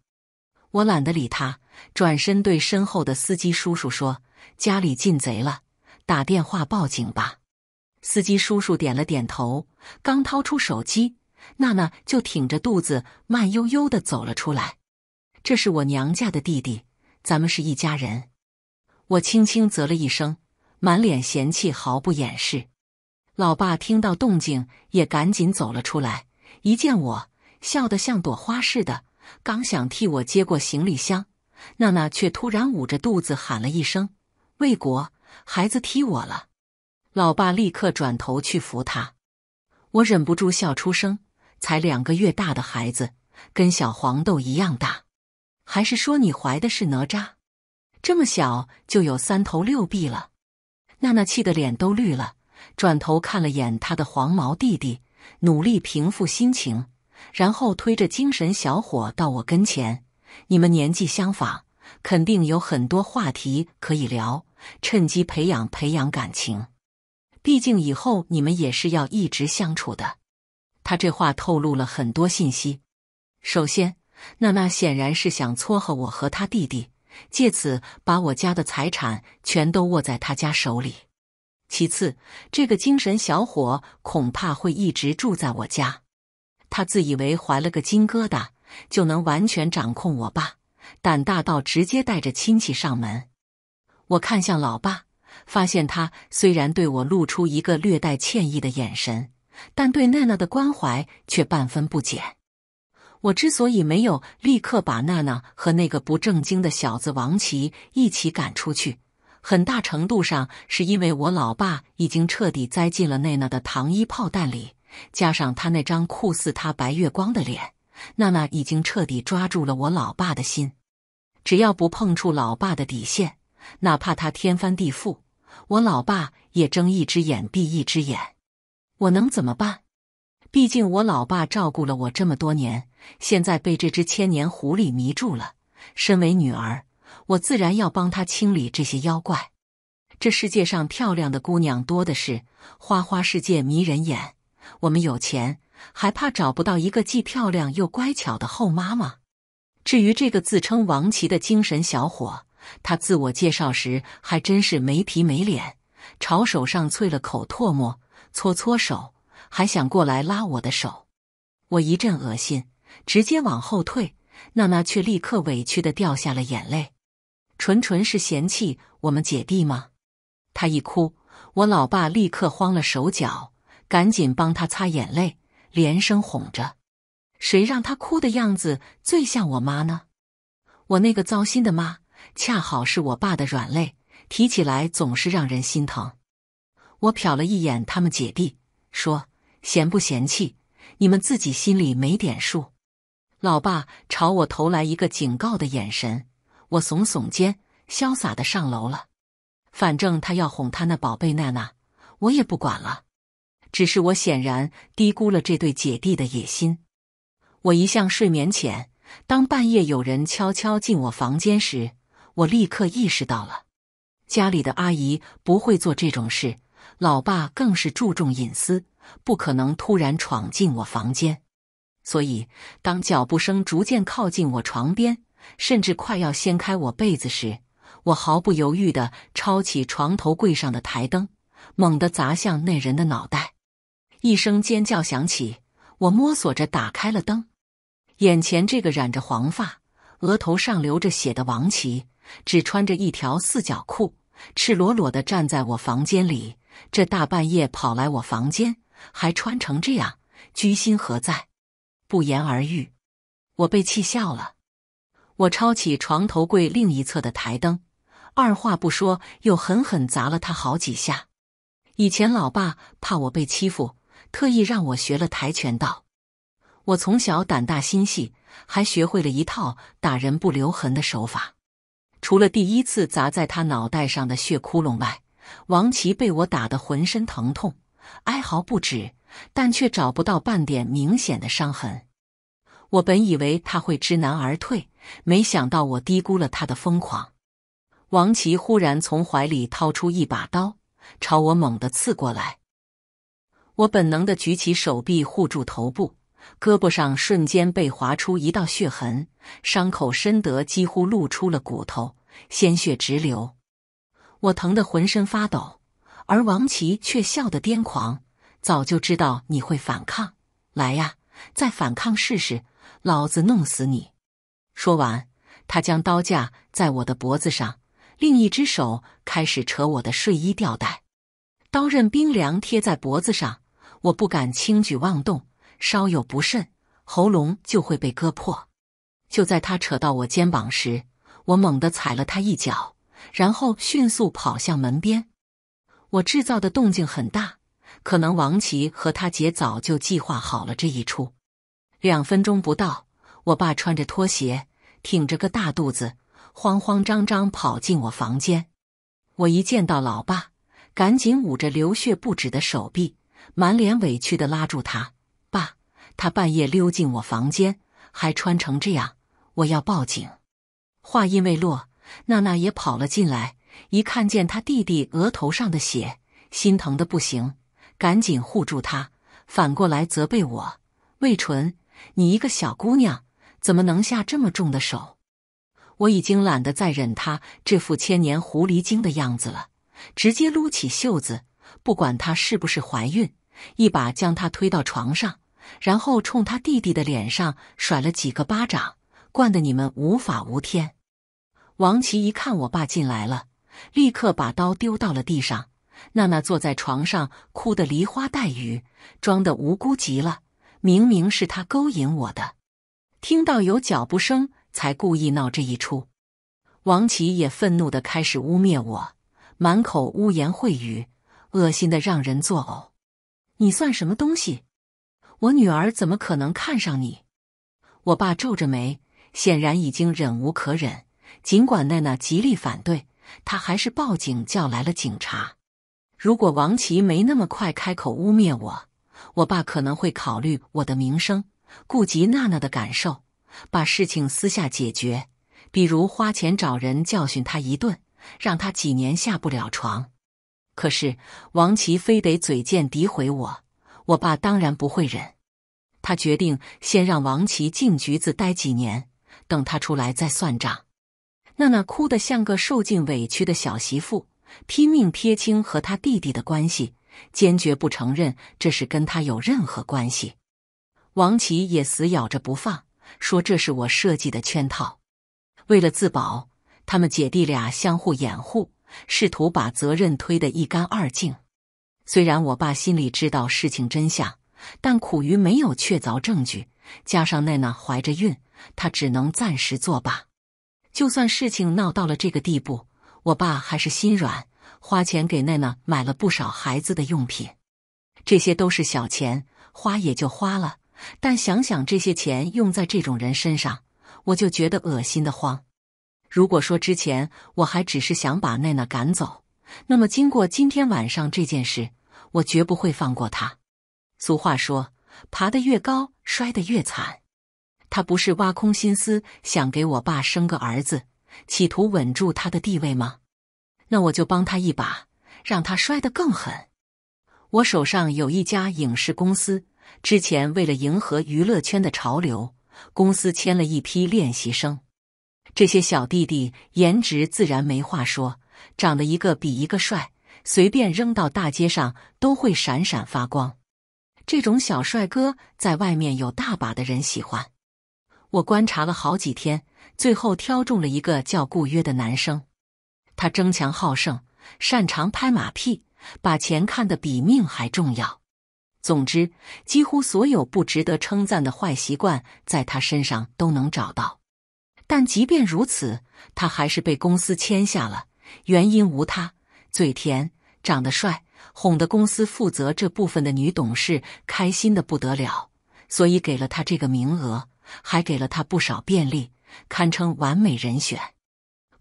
Speaker 1: 我懒得理他，转身对身后的司机叔叔说：“家里进贼了，打电话报警吧。”司机叔叔点了点头，刚掏出手机，娜娜就挺着肚子，慢悠悠的走了出来。这是我娘家的弟弟，咱们是一家人。我轻轻啧了一声，满脸嫌弃，毫不掩饰。老爸听到动静也赶紧走了出来，一见我笑得像朵花似的，刚想替我接过行李箱，娜娜却突然捂着肚子喊了一声：“魏国，孩子踢我了！”老爸立刻转头去扶他，我忍不住笑出声。才两个月大的孩子，跟小黄豆一样大。还是说你怀的是哪吒，这么小就有三头六臂了？娜娜气得脸都绿了，转头看了眼她的黄毛弟弟，努力平复心情，然后推着精神小伙到我跟前。你们年纪相仿，肯定有很多话题可以聊，趁机培养培养感情，毕竟以后你们也是要一直相处的。他这话透露了很多信息，首先。娜娜显然是想撮合我和他弟弟，借此把我家的财产全都握在他家手里。其次，这个精神小伙恐怕会一直住在我家。他自以为怀了个金疙瘩，就能完全掌控我爸，胆大到直接带着亲戚上门。我看向老爸，发现他虽然对我露出一个略带歉意的眼神，但对娜娜的关怀却半分不减。我之所以没有立刻把娜娜和那个不正经的小子王琦一起赶出去，很大程度上是因为我老爸已经彻底栽进了娜娜的糖衣炮弹里，加上他那张酷似他白月光的脸，娜娜已经彻底抓住了我老爸的心。只要不碰触老爸的底线，哪怕他天翻地覆，我老爸也睁一只眼闭一只眼。我能怎么办？毕竟我老爸照顾了我这么多年。现在被这只千年狐狸迷住了。身为女儿，我自然要帮她清理这些妖怪。这世界上漂亮的姑娘多的是，花花世界迷人眼。我们有钱，还怕找不到一个既漂亮又乖巧的后妈吗？至于这个自称王琦的精神小伙，他自我介绍时还真是没皮没脸，朝手上啐了口唾沫，搓搓手，还想过来拉我的手，我一阵恶心。直接往后退，娜娜却立刻委屈的掉下了眼泪。纯纯是嫌弃我们姐弟吗？她一哭，我老爸立刻慌了手脚，赶紧帮她擦眼泪，连声哄着。谁让她哭的样子最像我妈呢？我那个糟心的妈，恰好是我爸的软肋，提起来总是让人心疼。我瞟了一眼他们姐弟，说：“嫌不嫌弃？你们自己心里没点数。”老爸朝我投来一个警告的眼神，我耸耸肩，潇洒的上楼了。反正他要哄他那宝贝娜娜，我也不管了。只是我显然低估了这对姐弟的野心。我一向睡眠浅，当半夜有人悄悄进我房间时，我立刻意识到了。家里的阿姨不会做这种事，老爸更是注重隐私，不可能突然闯进我房间。所以，当脚步声逐渐靠近我床边，甚至快要掀开我被子时，我毫不犹豫的抄起床头柜上的台灯，猛地砸向那人的脑袋。一声尖叫响起，我摸索着打开了灯。眼前这个染着黄发、额头上流着血的王琦，只穿着一条四角裤，赤裸裸的站在我房间里。这大半夜跑来我房间，还穿成这样，居心何在？不言而喻，我被气笑了。我抄起床头柜另一侧的台灯，二话不说，又狠狠砸了他好几下。以前老爸怕我被欺负，特意让我学了跆拳道。我从小胆大心细，还学会了一套打人不留痕的手法。除了第一次砸在他脑袋上的血窟窿外，王琦被我打得浑身疼痛，哀嚎不止。但却找不到半点明显的伤痕。我本以为他会知难而退，没想到我低估了他的疯狂。王琦忽然从怀里掏出一把刀，朝我猛地刺过来。我本能的举起手臂护住头部，胳膊上瞬间被划出一道血痕，伤口深得几乎露出了骨头，鲜血直流。我疼得浑身发抖，而王琦却笑得癫狂。早就知道你会反抗，来呀，再反抗试试，老子弄死你！说完，他将刀架在我的脖子上，另一只手开始扯我的睡衣吊带，刀刃冰凉贴在脖子上，我不敢轻举妄动，稍有不慎，喉咙就会被割破。就在他扯到我肩膀时，我猛地踩了他一脚，然后迅速跑向门边。我制造的动静很大。可能王琦和他姐早就计划好了这一出。两分钟不到，我爸穿着拖鞋，挺着个大肚子，慌慌张张跑进我房间。我一见到老爸，赶紧捂着流血不止的手臂，满脸委屈的拉住他：“爸，他半夜溜进我房间，还穿成这样，我要报警！”话音未落，娜娜也跑了进来，一看见他弟弟额头上的血，心疼的不行。赶紧护住她，反过来责备我：“魏纯，你一个小姑娘怎么能下这么重的手？”我已经懒得再忍她这副千年狐狸精的样子了，直接撸起袖子，不管她是不是怀孕，一把将她推到床上，然后冲她弟弟的脸上甩了几个巴掌，惯得你们无法无天。王琦一看我爸进来了，立刻把刀丢到了地上。娜娜坐在床上，哭得梨花带雨，装的无辜极了。明明是她勾引我的，听到有脚步声，才故意闹这一出。王琦也愤怒的开始污蔑我，满口污言秽语，恶心的让人作呕。你算什么东西？我女儿怎么可能看上你？我爸皱着眉，显然已经忍无可忍。尽管娜娜极力反对，他还是报警叫来了警察。如果王琦没那么快开口污蔑我，我爸可能会考虑我的名声，顾及娜娜的感受，把事情私下解决，比如花钱找人教训他一顿，让他几年下不了床。可是王琦非得嘴贱诋毁我，我爸当然不会忍，他决定先让王琦进局子待几年，等他出来再算账。娜娜哭得像个受尽委屈的小媳妇。拼命撇清和他弟弟的关系，坚决不承认这事跟他有任何关系。王琦也死咬着不放，说这是我设计的圈套。为了自保，他们姐弟俩相互掩护，试图把责任推得一干二净。虽然我爸心里知道事情真相，但苦于没有确凿证据，加上奈娜怀着孕，他只能暂时作罢。就算事情闹到了这个地步。我爸还是心软，花钱给奈娜买了不少孩子的用品，这些都是小钱，花也就花了。但想想这些钱用在这种人身上，我就觉得恶心的慌。如果说之前我还只是想把奈娜赶走，那么经过今天晚上这件事，我绝不会放过他。俗话说，爬得越高，摔得越惨。他不是挖空心思想给我爸生个儿子。企图稳住他的地位吗？那我就帮他一把，让他摔得更狠。我手上有一家影视公司，之前为了迎合娱乐圈的潮流，公司签了一批练习生。这些小弟弟颜值自然没话说，长得一个比一个帅，随便扔到大街上都会闪闪发光。这种小帅哥在外面有大把的人喜欢。我观察了好几天。最后挑中了一个叫顾约的男生，他争强好胜，擅长拍马屁，把钱看得比命还重要。总之，几乎所有不值得称赞的坏习惯在他身上都能找到。但即便如此，他还是被公司签下了。原因无他，嘴甜，长得帅，哄得公司负责这部分的女董事开心的不得了，所以给了他这个名额，还给了他不少便利。堪称完美人选，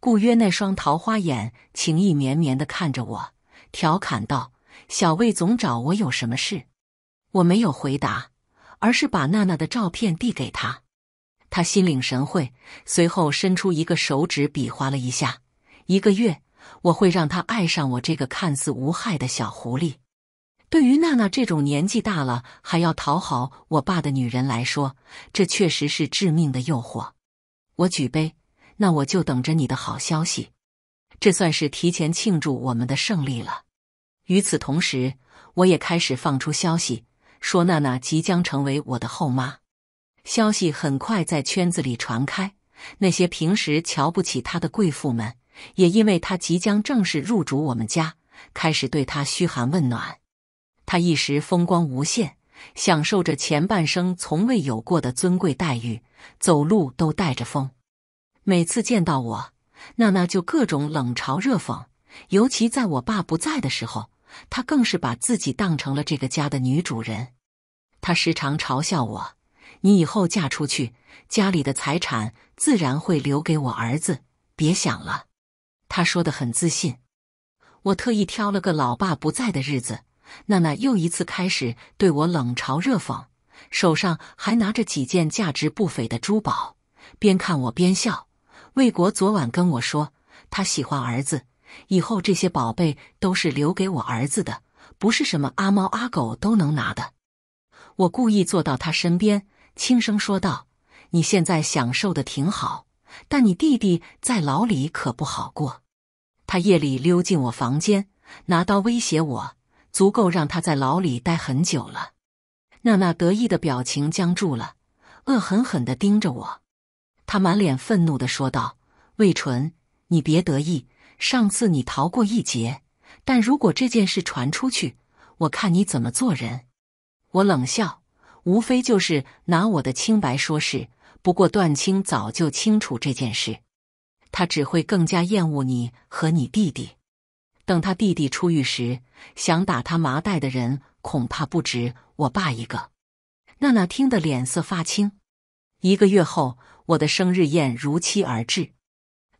Speaker 1: 顾约那双桃花眼情意绵绵的看着我，调侃道：“小魏总找我有什么事？”我没有回答，而是把娜娜的照片递给他。他心领神会，随后伸出一个手指比划了一下：“一个月，我会让他爱上我这个看似无害的小狐狸。”对于娜娜这种年纪大了还要讨好我爸的女人来说，这确实是致命的诱惑。我举杯，那我就等着你的好消息。这算是提前庆祝我们的胜利了。与此同时，我也开始放出消息，说娜娜即将成为我的后妈。消息很快在圈子里传开，那些平时瞧不起她的贵妇们，也因为她即将正式入主我们家，开始对她嘘寒问暖。她一时风光无限，享受着前半生从未有过的尊贵待遇。走路都带着风，每次见到我，娜娜就各种冷嘲热讽。尤其在我爸不在的时候，她更是把自己当成了这个家的女主人。她时常嘲笑我：“你以后嫁出去，家里的财产自然会留给我儿子，别想了。”她说的很自信。我特意挑了个老爸不在的日子，娜娜又一次开始对我冷嘲热讽。手上还拿着几件价值不菲的珠宝，边看我边笑。魏国昨晚跟我说，他喜欢儿子，以后这些宝贝都是留给我儿子的，不是什么阿猫阿狗都能拿的。我故意坐到他身边，轻声说道：“你现在享受的挺好，但你弟弟在牢里可不好过。他夜里溜进我房间，拿刀威胁我，足够让他在牢里待很久了。”娜娜得意的表情僵住了，恶狠狠地盯着我。她满脸愤怒地说道：“魏纯，你别得意，上次你逃过一劫，但如果这件事传出去，我看你怎么做人。”我冷笑：“无非就是拿我的清白说事。不过段清早就清楚这件事，他只会更加厌恶你和你弟弟。”等他弟弟出狱时，想打他麻袋的人恐怕不止我爸一个。娜娜听得脸色发青。一个月后，我的生日宴如期而至。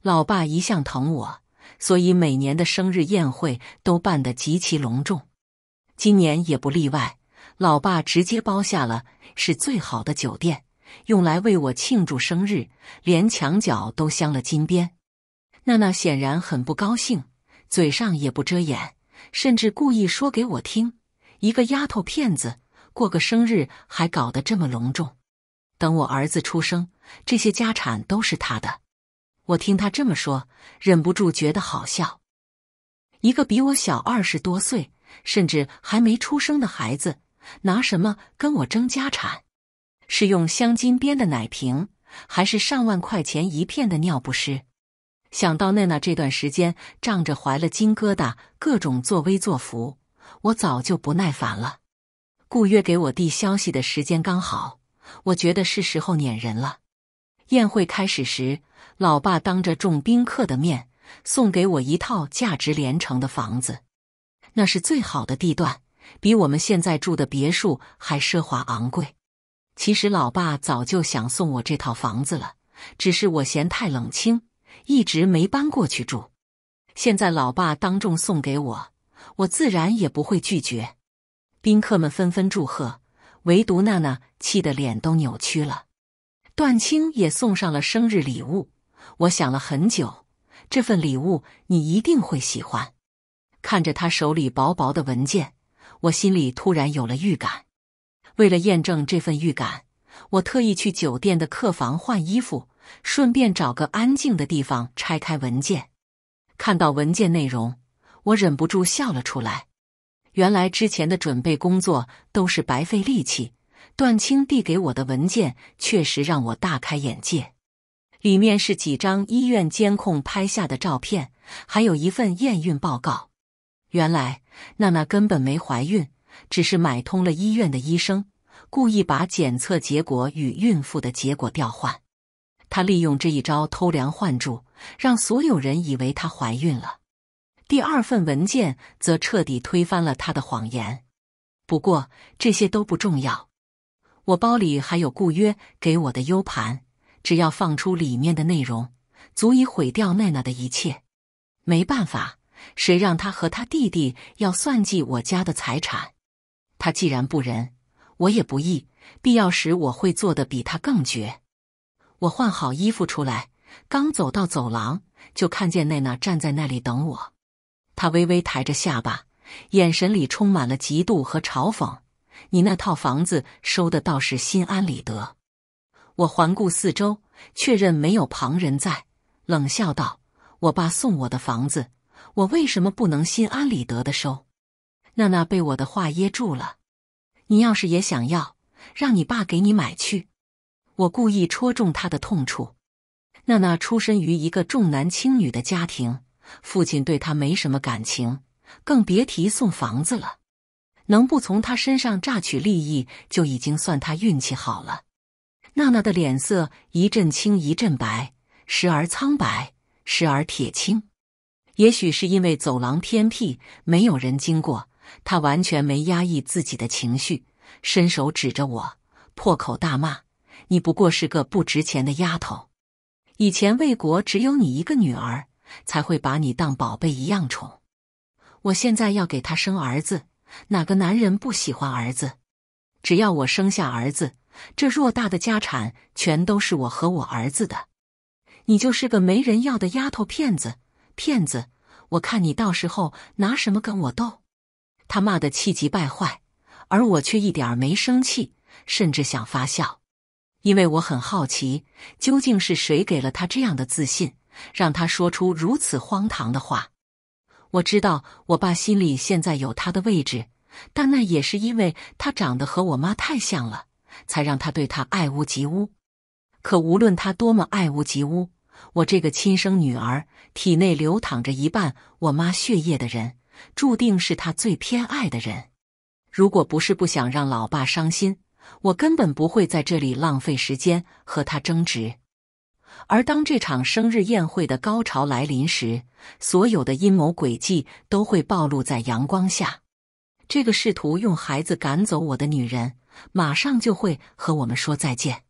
Speaker 1: 老爸一向疼我，所以每年的生日宴会都办得极其隆重，今年也不例外。老爸直接包下了是最好的酒店，用来为我庆祝生日，连墙角都镶了金边。娜娜显然很不高兴。嘴上也不遮掩，甚至故意说给我听：“一个丫头片子过个生日还搞得这么隆重。”等我儿子出生，这些家产都是他的。我听他这么说，忍不住觉得好笑。一个比我小二十多岁，甚至还没出生的孩子，拿什么跟我争家产？是用镶金边的奶瓶，还是上万块钱一片的尿不湿？想到娜娜这段时间仗着怀了金疙瘩，各种作威作福，我早就不耐烦了。顾约给我递消息的时间刚好，我觉得是时候撵人了。宴会开始时，老爸当着众宾客的面送给我一套价值连城的房子，那是最好的地段，比我们现在住的别墅还奢华昂贵。其实老爸早就想送我这套房子了，只是我嫌太冷清。一直没搬过去住，现在老爸当众送给我，我自然也不会拒绝。宾客们纷纷祝贺，唯独娜娜气得脸都扭曲了。段青也送上了生日礼物，我想了很久，这份礼物你一定会喜欢。看着他手里薄薄的文件，我心里突然有了预感。为了验证这份预感，我特意去酒店的客房换衣服。顺便找个安静的地方拆开文件，看到文件内容，我忍不住笑了出来。原来之前的准备工作都是白费力气。段青递给我的文件确实让我大开眼界，里面是几张医院监控拍下的照片，还有一份验孕报告。原来娜娜根本没怀孕，只是买通了医院的医生，故意把检测结果与孕妇的结果调换。他利用这一招偷梁换柱，让所有人以为她怀孕了。第二份文件则彻底推翻了她的谎言。不过这些都不重要，我包里还有顾约给我的 U 盘，只要放出里面的内容，足以毁掉奈娜的一切。没办法，谁让他和他弟弟要算计我家的财产？他既然不仁，我也不义。必要时，我会做的比他更绝。我换好衣服出来，刚走到走廊，就看见娜娜站在那里等我。她微微抬着下巴，眼神里充满了嫉妒和嘲讽。你那套房子收的倒是心安理得。我环顾四周，确认没有旁人在，冷笑道：“我爸送我的房子，我为什么不能心安理得的收？”娜娜被我的话噎住了。你要是也想要，让你爸给你买去。我故意戳中他的痛处。娜娜出身于一个重男轻女的家庭，父亲对她没什么感情，更别提送房子了。能不从她身上榨取利益，就已经算她运气好了。娜娜的脸色一阵青一阵白，时而苍白，时而铁青。也许是因为走廊偏僻，没有人经过，她完全没压抑自己的情绪，伸手指着我，破口大骂。你不过是个不值钱的丫头。以前魏国只有你一个女儿，才会把你当宝贝一样宠。我现在要给他生儿子，哪个男人不喜欢儿子？只要我生下儿子，这偌大的家产全都是我和我儿子的。你就是个没人要的丫头片子，骗子！我看你到时候拿什么跟我斗？他骂得气急败坏，而我却一点没生气，甚至想发笑。因为我很好奇，究竟是谁给了他这样的自信，让他说出如此荒唐的话？我知道，我爸心里现在有他的位置，但那也是因为他长得和我妈太像了，才让他对他爱屋及乌。可无论他多么爱屋及乌，我这个亲生女儿，体内流淌着一半我妈血液的人，注定是他最偏爱的人。如果不是不想让老爸伤心。我根本不会在这里浪费时间和他争执。而当这场生日宴会的高潮来临时，所有的阴谋诡计都会暴露在阳光下。这个试图用孩子赶走我的女人，马上就会和我们说再见。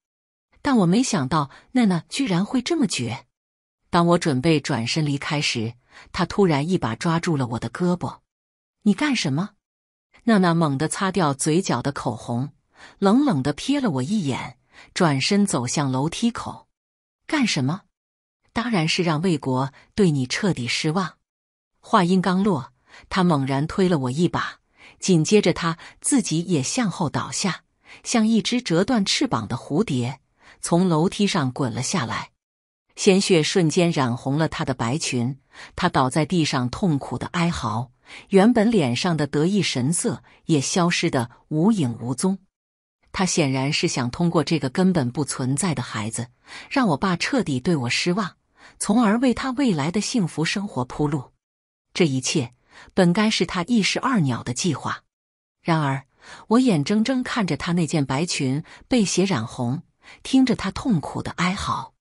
Speaker 1: 但我没想到，娜娜居然会这么绝。当我准备转身离开时，她突然一把抓住了我的胳膊。“你干什么？”娜娜猛地擦掉嘴角的口红。冷冷的瞥了我一眼，转身走向楼梯口。干什么？当然是让魏国对你彻底失望。话音刚落，他猛然推了我一把，紧接着他自己也向后倒下，像一只折断翅膀的蝴蝶，从楼梯上滚了下来。鲜血瞬间染红了他的白裙，他倒在地上痛苦的哀嚎，原本脸上的得意神色也消失的无影无踪。他显然是想通过这个根本不存在的孩子，让我爸彻底对我失望，从而为他未来的幸福生活铺路。这一切本该是他一石二鸟的计划。然而，我眼睁睁看着他那件白裙被血染红，听着他痛苦的哀嚎，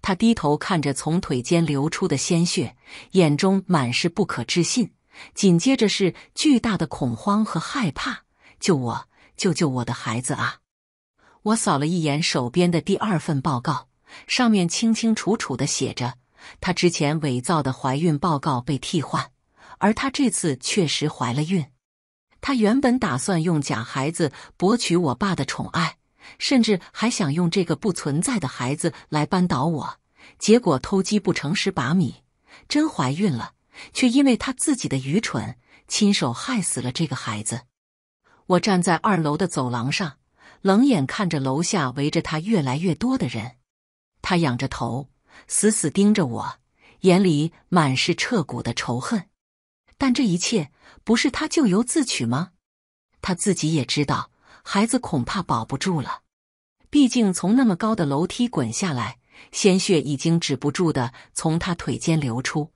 Speaker 1: 他低头看着从腿间流出的鲜血，眼中满是不可置信，紧接着是巨大的恐慌和害怕。救我！救救我的孩子啊！我扫了一眼手边的第二份报告，上面清清楚楚的写着，他之前伪造的怀孕报告被替换，而他这次确实怀了孕。他原本打算用假孩子博取我爸的宠爱，甚至还想用这个不存在的孩子来扳倒我。结果偷鸡不成蚀把米，真怀孕了，却因为他自己的愚蠢，亲手害死了这个孩子。我站在二楼的走廊上，冷眼看着楼下围着他越来越多的人。他仰着头，死死盯着我，眼里满是彻骨的仇恨。但这一切不是他咎由自取吗？他自己也知道，孩子恐怕保不住了。毕竟从那么高的楼梯滚下来，鲜血已经止不住的从他腿间流出。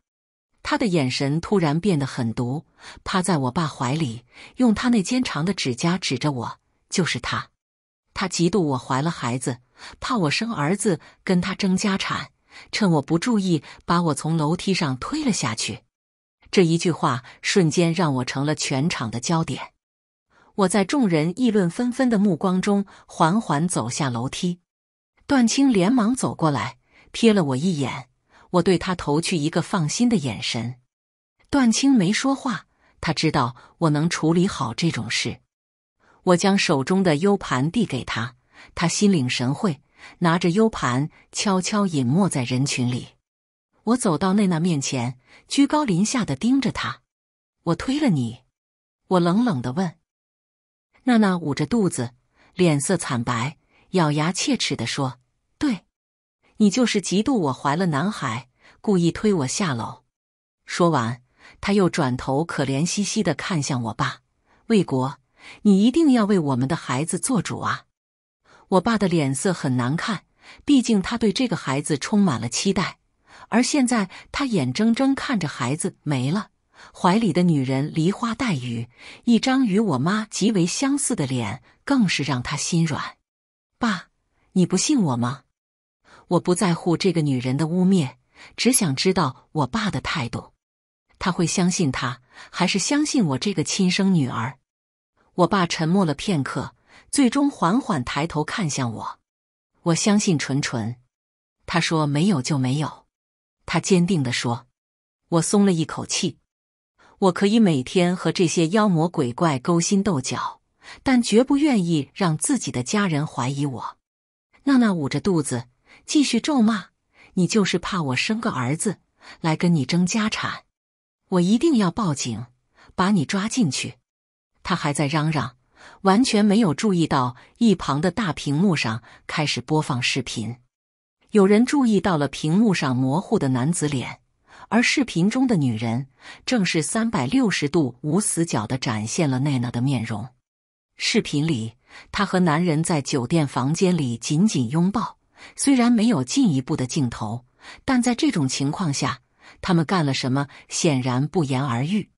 Speaker 1: 他的眼神突然变得狠毒，趴在我爸怀里，用他那尖长的指甲指着我：“就是他，他嫉妒我怀了孩子，怕我生儿子跟他争家产，趁我不注意把我从楼梯上推了下去。”这一句话瞬间让我成了全场的焦点。我在众人议论纷纷的目光中缓缓走下楼梯，段青连忙走过来，瞥了我一眼。我对他投去一个放心的眼神，段青没说话，他知道我能处理好这种事。我将手中的 U 盘递给他，他心领神会，拿着 U 盘悄悄隐没在人群里。我走到娜娜面前，居高临下的盯着她，我推了你，我冷冷的问。娜娜捂着肚子，脸色惨白，咬牙切齿的说。你就是嫉妒我怀了男孩，故意推我下楼。说完，他又转头可怜兮兮的看向我爸：“魏国，你一定要为我们的孩子做主啊！”我爸的脸色很难看，毕竟他对这个孩子充满了期待，而现在他眼睁睁看着孩子没了，怀里的女人梨花带雨，一张与我妈极为相似的脸，更是让他心软。爸，你不信我吗？我不在乎这个女人的污蔑，只想知道我爸的态度。他会相信他，还是相信我这个亲生女儿？我爸沉默了片刻，最终缓缓抬头看向我。我相信纯纯，他说没有就没有。他坚定地说。我松了一口气。我可以每天和这些妖魔鬼怪勾心斗角，但绝不愿意让自己的家人怀疑我。娜娜捂着肚子。继续咒骂，你就是怕我生个儿子来跟你争家产，我一定要报警把你抓进去。他还在嚷嚷，完全没有注意到一旁的大屏幕上开始播放视频。有人注意到了屏幕上模糊的男子脸，而视频中的女人正是三百六十度无死角的展现了奈娜的面容。视频里，她和男人在酒店房间里紧紧拥抱。虽然没有进一步的镜头，但在这种情况下，他们干了什么显然不言而喻。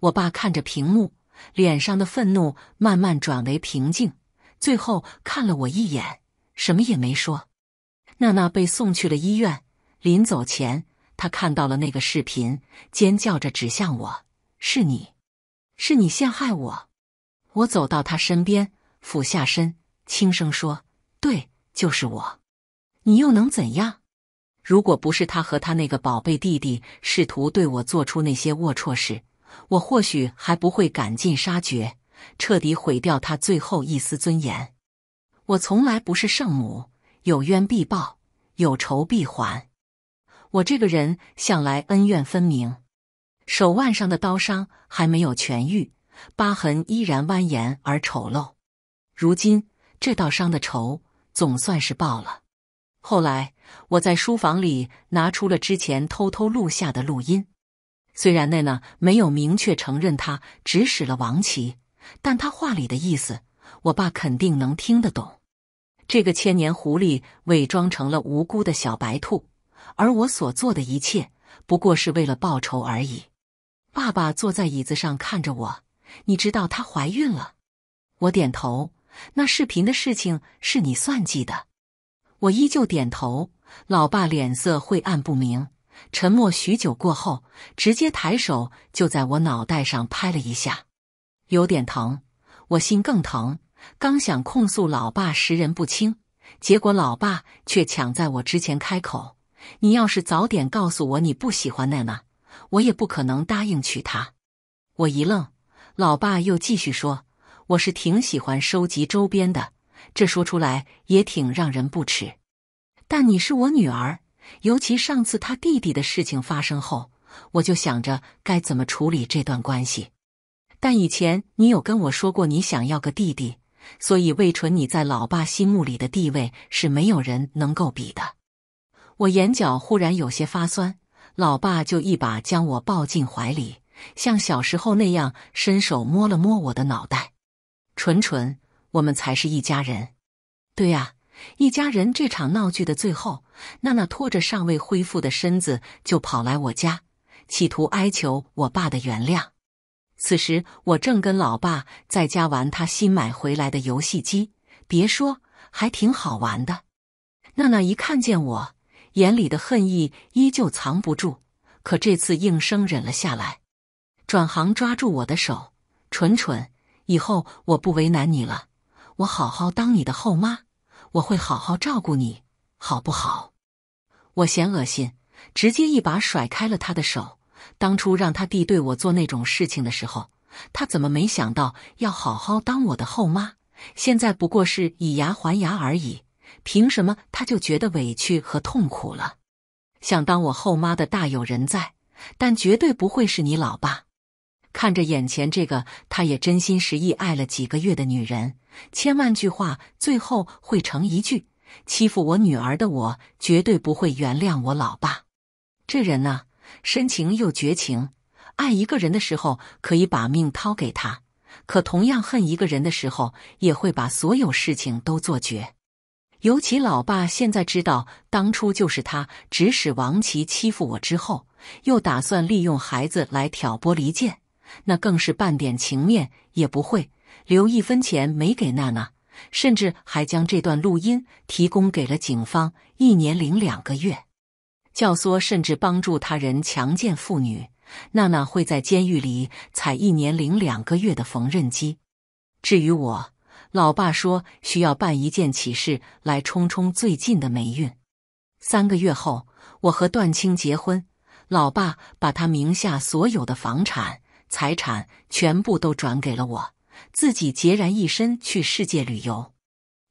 Speaker 1: 我爸看着屏幕，脸上的愤怒慢慢转为平静，最后看了我一眼，什么也没说。娜娜被送去了医院，临走前，她看到了那个视频，尖叫着指向我：“是你，是你陷害我！”我走到她身边，俯下身，轻声说：“对，就是我。”你又能怎样？如果不是他和他那个宝贝弟弟试图对我做出那些龌龊事，我或许还不会赶尽杀绝，彻底毁掉他最后一丝尊严。我从来不是圣母，有冤必报，有仇必还。我这个人向来恩怨分明。手腕上的刀伤还没有痊愈，疤痕依然蜿蜒而丑陋。如今这道伤的仇总算是报了。后来，我在书房里拿出了之前偷偷录下的录音。虽然奈娜没有明确承认她指使了王琦，但她话里的意思，我爸肯定能听得懂。这个千年狐狸伪装成了无辜的小白兔，而我所做的一切，不过是为了报仇而已。爸爸坐在椅子上看着我，你知道她怀孕了。我点头。那视频的事情是你算计的。我依旧点头，老爸脸色晦暗不明，沉默许久过后，直接抬手就在我脑袋上拍了一下，有点疼，我心更疼。刚想控诉老爸识人不清，结果老爸却抢在我之前开口：“你要是早点告诉我你不喜欢娜娜，我也不可能答应娶她。”我一愣，老爸又继续说：“我是挺喜欢收集周边的。”这说出来也挺让人不齿，但你是我女儿，尤其上次他弟弟的事情发生后，我就想着该怎么处理这段关系。但以前你有跟我说过你想要个弟弟，所以魏纯你在老爸心目里的地位是没有人能够比的。我眼角忽然有些发酸，老爸就一把将我抱进怀里，像小时候那样伸手摸了摸我的脑袋，纯纯。我们才是一家人，对呀，一家人这场闹剧的最后，娜娜拖着尚未恢复的身子就跑来我家，企图哀求我爸的原谅。此时我正跟老爸在家玩他新买回来的游戏机，别说还挺好玩的。娜娜一看见我，眼里的恨意依旧藏不住，可这次硬生忍了下来，转行抓住我的手，蠢蠢，以后我不为难你了。我好好当你的后妈，我会好好照顾你，好不好？我嫌恶心，直接一把甩开了他的手。当初让他弟对我做那种事情的时候，他怎么没想到要好好当我的后妈？现在不过是以牙还牙而已，凭什么他就觉得委屈和痛苦了？想当我后妈的大有人在，但绝对不会是你老爸。看着眼前这个，他也真心实意爱了几个月的女人，千万句话最后会成一句：“欺负我女儿的我绝对不会原谅我老爸。”这人啊，深情又绝情，爱一个人的时候可以把命掏给他，可同样恨一个人的时候也会把所有事情都做绝。尤其老爸现在知道当初就是他指使王琦欺负我之后，又打算利用孩子来挑拨离间。那更是半点情面也不会留一分钱，没给娜娜，甚至还将这段录音提供给了警方。一年零两个月，教唆甚至帮助他人强奸妇女，娜娜会在监狱里踩一年零两个月的缝纫机。至于我，老爸说需要办一件喜事来冲冲最近的霉运。三个月后，我和段青结婚，老爸把他名下所有的房产。财产全部都转给了我，自己孑然一身去世界旅游。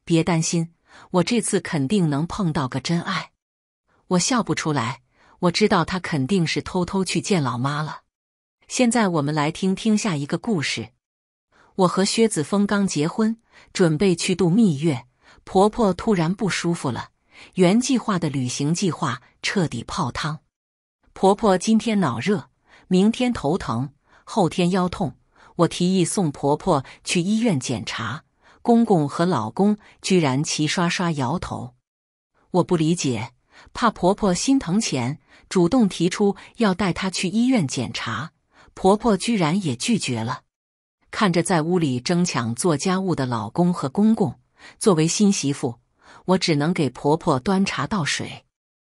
Speaker 1: 别担心，我这次肯定能碰到个真爱。我笑不出来，我知道他肯定是偷偷去见老妈了。现在我们来听听下一个故事。我和薛子峰刚结婚，准备去度蜜月，婆婆突然不舒服了，原计划的旅行计划彻底泡汤。婆婆今天脑热，明天头疼。后天腰痛，我提议送婆婆去医院检查，公公和老公居然齐刷刷摇头。我不理解，怕婆婆心疼钱，主动提出要带她去医院检查，婆婆居然也拒绝了。看着在屋里争抢做家务的老公和公公，作为新媳妇，我只能给婆婆端茶倒水。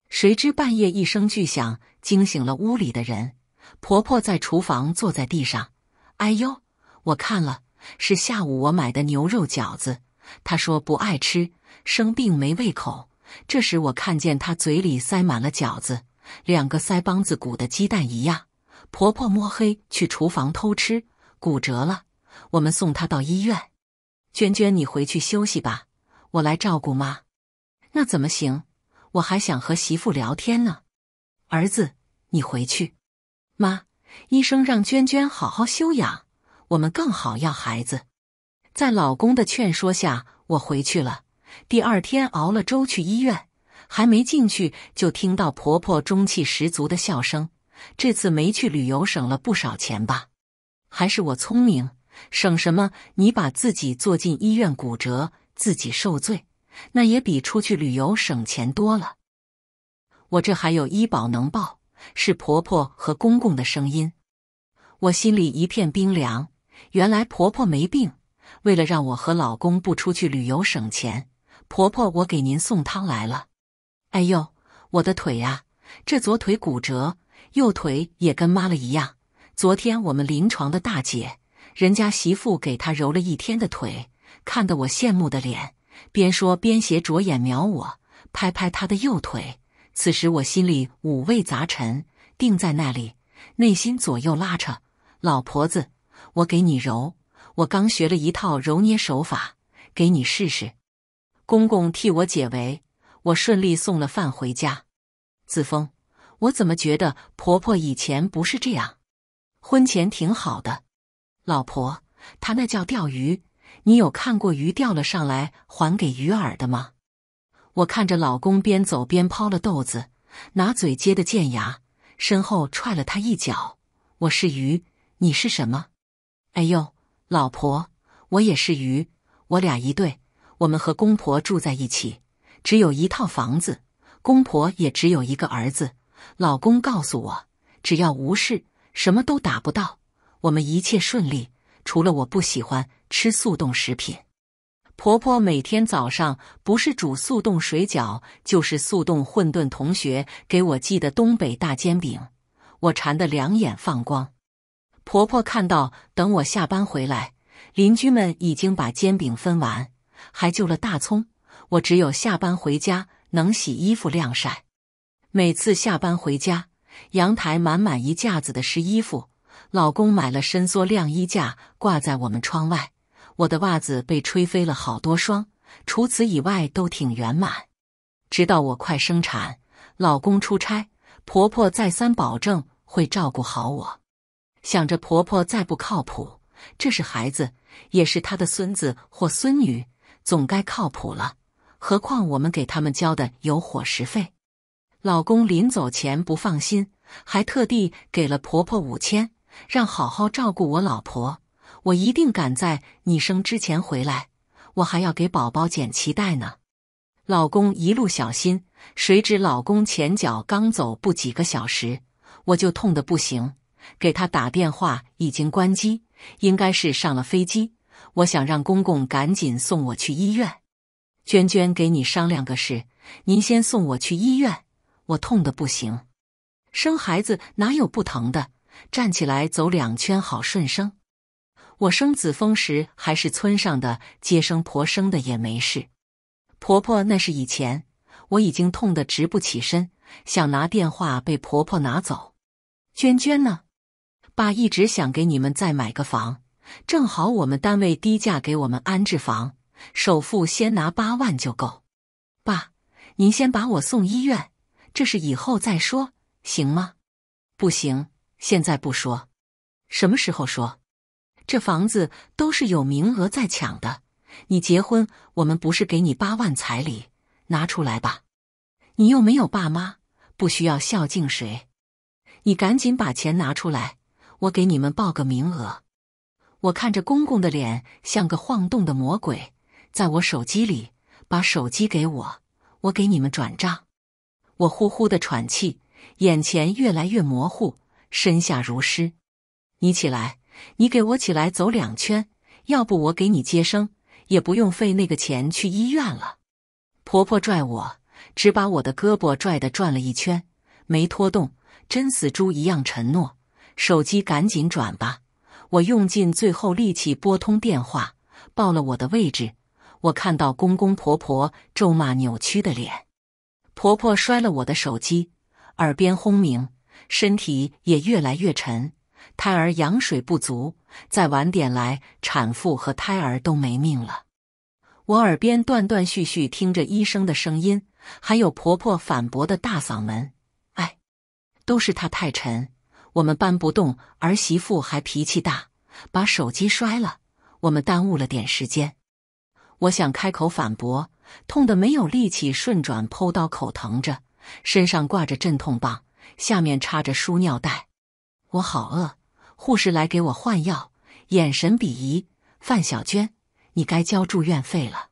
Speaker 1: 谁知半夜一声巨响，惊醒了屋里的人。婆婆在厨房坐在地上，哎呦！我看了，是下午我买的牛肉饺子。她说不爱吃，生病没胃口。这时我看见她嘴里塞满了饺子，两个腮帮子鼓的鸡蛋一样。婆婆摸黑去厨房偷吃，骨折了。我们送她到医院。娟娟，你回去休息吧，我来照顾妈。那怎么行？我还想和媳妇聊天呢。儿子，你回去。妈，医生让娟娟好好休养，我们更好要孩子。在老公的劝说下，我回去了。第二天熬了粥去医院，还没进去就听到婆婆中气十足的笑声。这次没去旅游，省了不少钱吧？还是我聪明，省什么？你把自己坐进医院骨折，自己受罪，那也比出去旅游省钱多了。我这还有医保能报。是婆婆和公公的声音，我心里一片冰凉。原来婆婆没病，为了让我和老公不出去旅游省钱，婆婆，我给您送汤来了。哎呦，我的腿呀，这左腿骨折，右腿也跟妈了一样。昨天我们临床的大姐，人家媳妇给她揉了一天的腿，看得我羡慕的脸。边说边斜着眼瞄我，拍拍她的右腿。此时我心里五味杂陈，定在那里，内心左右拉扯。老婆子，我给你揉，我刚学了一套揉捏手法，给你试试。公公替我解围，我顺利送了饭回家。子枫，我怎么觉得婆婆以前不是这样？婚前挺好的。老婆，她那叫钓鱼，你有看过鱼钓了上来还给鱼饵的吗？我看着老公边走边抛了豆子，拿嘴接的剑牙，身后踹了他一脚。我是鱼，你是什么？哎呦，老婆，我也是鱼，我俩一对。我们和公婆住在一起，只有一套房子，公婆也只有一个儿子。老公告诉我，只要无事，什么都打不到，我们一切顺利，除了我不喜欢吃速冻食品。婆婆每天早上不是煮速冻水饺，就是速冻混沌。同学给我寄的东北大煎饼，我馋得两眼放光。婆婆看到，等我下班回来，邻居们已经把煎饼分完，还就了大葱。我只有下班回家能洗衣服晾晒。每次下班回家，阳台满满一架子的湿衣服。老公买了伸缩晾衣架，挂在我们窗外。我的袜子被吹飞了好多双，除此以外都挺圆满。直到我快生产，老公出差，婆婆再三保证会照顾好我。想着婆婆再不靠谱，这是孩子，也是她的孙子或孙女，总该靠谱了。何况我们给他们交的有伙食费。老公临走前不放心，还特地给了婆婆五千，让好好照顾我老婆。我一定赶在你生之前回来，我还要给宝宝剪脐带呢。老公一路小心。谁知老公前脚刚走不几个小时，我就痛的不行。给他打电话已经关机，应该是上了飞机。我想让公公赶紧送我去医院。娟娟，给你商量个事，您先送我去医院，我痛的不行。生孩子哪有不疼的？站起来走两圈好顺生。我生子峰时还是村上的接生婆生的也没事，婆婆那是以前。我已经痛得直不起身，想拿电话被婆婆拿走。娟娟呢？爸一直想给你们再买个房，正好我们单位低价给我们安置房，首付先拿八万就够。爸，您先把我送医院，这事以后再说，行吗？不行，现在不说，什么时候说？这房子都是有名额在抢的。你结婚，我们不是给你八万彩礼，拿出来吧。你又没有爸妈，不需要孝敬谁。你赶紧把钱拿出来，我给你们报个名额。我看着公公的脸像个晃动的魔鬼，在我手机里把手机给我，我给你们转账。我呼呼的喘气，眼前越来越模糊，身下如湿。你起来。你给我起来走两圈，要不我给你接生，也不用费那个钱去医院了。婆婆拽我，只把我的胳膊拽的转了一圈，没拖动，真死猪一样沉诺。手机赶紧转吧！我用尽最后力气拨通电话，报了我的位置。我看到公公婆婆咒骂扭曲的脸，婆婆摔了我的手机，耳边轰鸣，身体也越来越沉。胎儿羊水不足，再晚点来，产妇和胎儿都没命了。我耳边断断续续听着医生的声音，还有婆婆反驳的大嗓门：“哎，都是他太沉，我们搬不动。”儿媳妇还脾气大，把手机摔了，我们耽误了点时间。我想开口反驳，痛得没有力气，顺转剖刀口疼着，身上挂着镇痛棒，下面插着输尿袋，我好饿。护士来给我换药，眼神鄙夷。范小娟，你该交住院费了。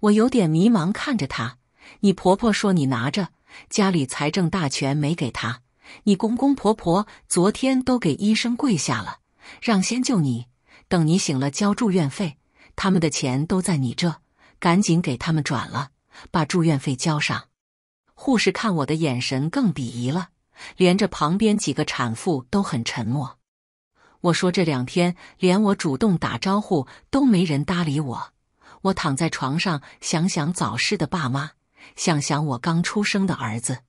Speaker 1: 我有点迷茫，看着她。你婆婆说你拿着，家里财政大权没给她。你公公婆婆昨天都给医生跪下了，让先救你，等你醒了交住院费。他们的钱都在你这，赶紧给他们转了，把住院费交上。护士看我的眼神更鄙夷了，连着旁边几个产妇都很沉默。我说这两天连我主动打招呼都没人搭理我。我躺在床上，想想早逝的爸妈，想想我刚出生的儿子，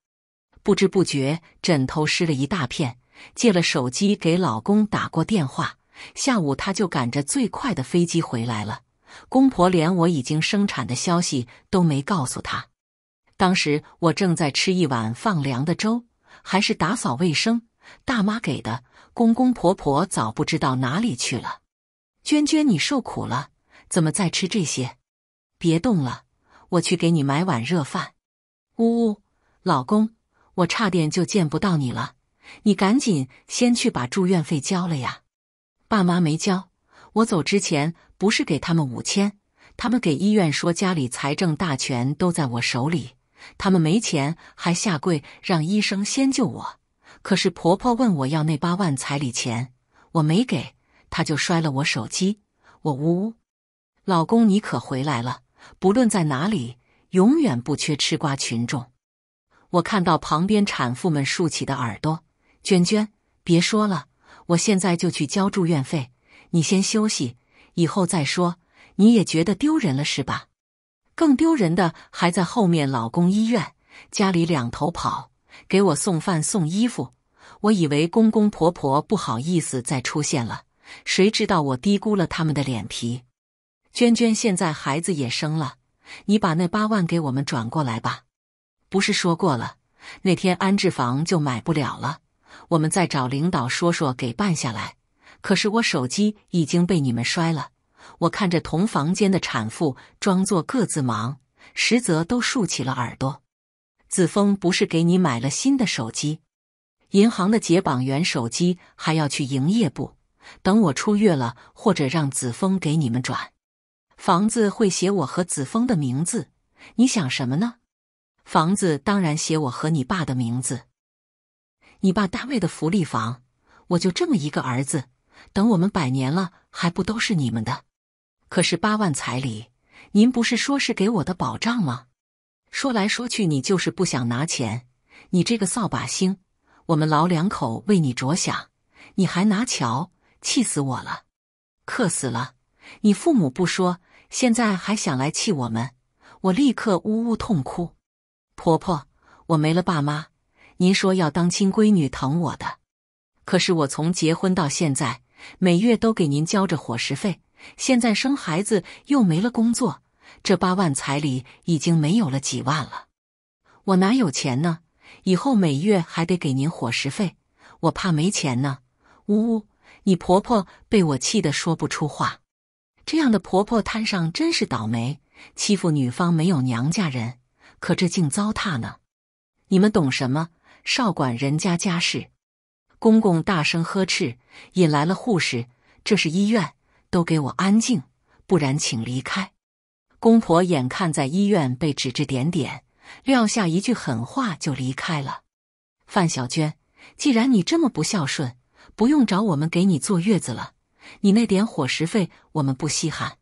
Speaker 1: 不知不觉枕头湿了一大片。借了手机给老公打过电话，下午他就赶着最快的飞机回来了。公婆连我已经生产的消息都没告诉他。当时我正在吃一碗放凉的粥，还是打扫卫生大妈给的。公公婆婆早不知道哪里去了，娟娟，你受苦了，怎么再吃这些？别动了，我去给你买碗热饭。呜呜，老公，我差点就见不到你了，你赶紧先去把住院费交了呀。爸妈没交，我走之前不是给他们五千？他们给医院说家里财政大权都在我手里，他们没钱还下跪让医生先救我。可是婆婆问我要那八万彩礼钱，我没给，她就摔了我手机。我呜呜，老公你可回来了！不论在哪里，永远不缺吃瓜群众。我看到旁边产妇们竖起的耳朵。娟娟，别说了，我现在就去交住院费，你先休息，以后再说。你也觉得丢人了是吧？更丢人的还在后面。老公，医院、家里两头跑。给我送饭送衣服，我以为公公婆婆不好意思再出现了，谁知道我低估了他们的脸皮。娟娟现在孩子也生了，你把那八万给我们转过来吧。不是说过了，那天安置房就买不了了，我们再找领导说说，给办下来。可是我手机已经被你们摔了，我看着同房间的产妇装作各自忙，实则都竖起了耳朵。子枫不是给你买了新的手机，银行的解绑员手机还要去营业部。等我出月了，或者让子枫给你们转。房子会写我和子枫的名字，你想什么呢？房子当然写我和你爸的名字。你爸单位的福利房，我就这么一个儿子，等我们百年了还不都是你们的？可是八万彩礼，您不是说是给我的保障吗？说来说去，你就是不想拿钱，你这个扫把星！我们老两口为你着想，你还拿桥，气死我了，克死了！你父母不说，现在还想来气我们，我立刻呜呜痛哭。婆婆，我没了爸妈，您说要当亲闺女疼我的，可是我从结婚到现在，每月都给您交着伙食费，现在生孩子又没了工作。这八万彩礼已经没有了几万了，我哪有钱呢？以后每月还得给您伙食费，我怕没钱呢。呜呜，你婆婆被我气得说不出话，这样的婆婆摊上真是倒霉。欺负女方没有娘家人，可这竟糟蹋呢？你们懂什么？少管人家家事！公公大声呵斥，引来了护士。这是医院，都给我安静，不然请离开。公婆眼看在医院被指指点点，撂下一句狠话就离开了。范小娟，既然你这么不孝顺，不用找我们给你坐月子了。你那点伙食费我们不稀罕。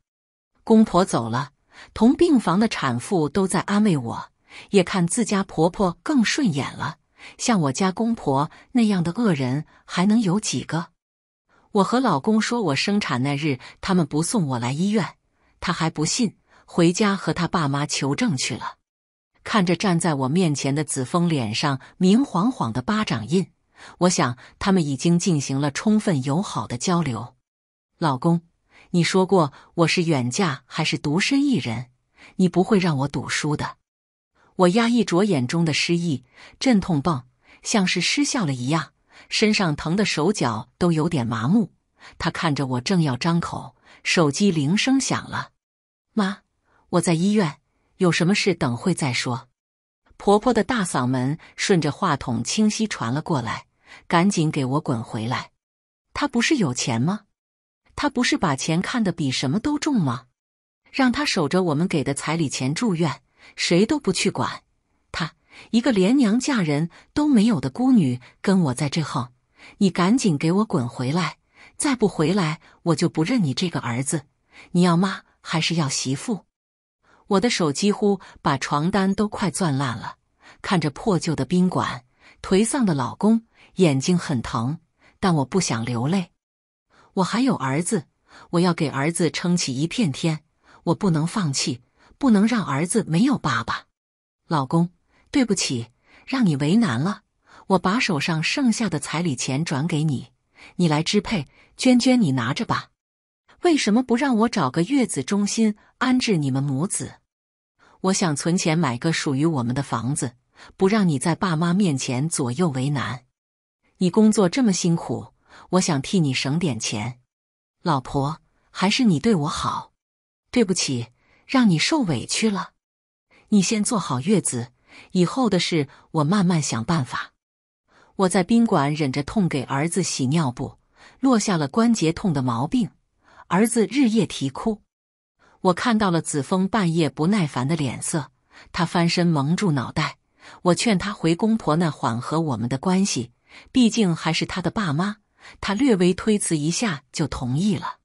Speaker 1: 公婆走了，同病房的产妇都在安慰我，也看自家婆婆更顺眼了。像我家公婆那样的恶人还能有几个？我和老公说我生产那日他们不送我来医院，他还不信。回家和他爸妈求证去了。看着站在我面前的子枫脸上明晃晃的巴掌印，我想他们已经进行了充分友好的交流。老公，你说过我是远嫁还是独身一人？你不会让我赌输的。我压抑着眼中的失意，镇痛棒像是失效了一样，身上疼的手脚都有点麻木。他看着我，正要张口，手机铃声响了，妈。我在医院，有什么事等会再说。婆婆的大嗓门顺着话筒清晰传了过来，赶紧给我滚回来！他不是有钱吗？他不是把钱看得比什么都重吗？让他守着我们给的彩礼钱住院，谁都不去管他。一个连娘家人都没有的孤女跟我在这横，你赶紧给我滚回来！再不回来，我就不认你这个儿子。你要妈还是要媳妇？我的手几乎把床单都快攥烂了，看着破旧的宾馆，颓丧的老公，眼睛很疼，但我不想流泪。我还有儿子，我要给儿子撑起一片天，我不能放弃，不能让儿子没有爸爸。老公，对不起，让你为难了。我把手上剩下的彩礼钱转给你，你来支配。娟娟，你拿着吧。为什么不让我找个月子中心安置你们母子？我想存钱买个属于我们的房子，不让你在爸妈面前左右为难。你工作这么辛苦，我想替你省点钱。老婆，还是你对我好。对不起，让你受委屈了。你先坐好月子，以后的事我慢慢想办法。我在宾馆忍着痛给儿子洗尿布，落下了关节痛的毛病。儿子日夜啼哭。我看到了子枫半夜不耐烦的脸色，他翻身蒙住脑袋。我劝他回公婆那缓和我们的关系，毕竟还是他的爸妈。他略微推辞一下就同意了。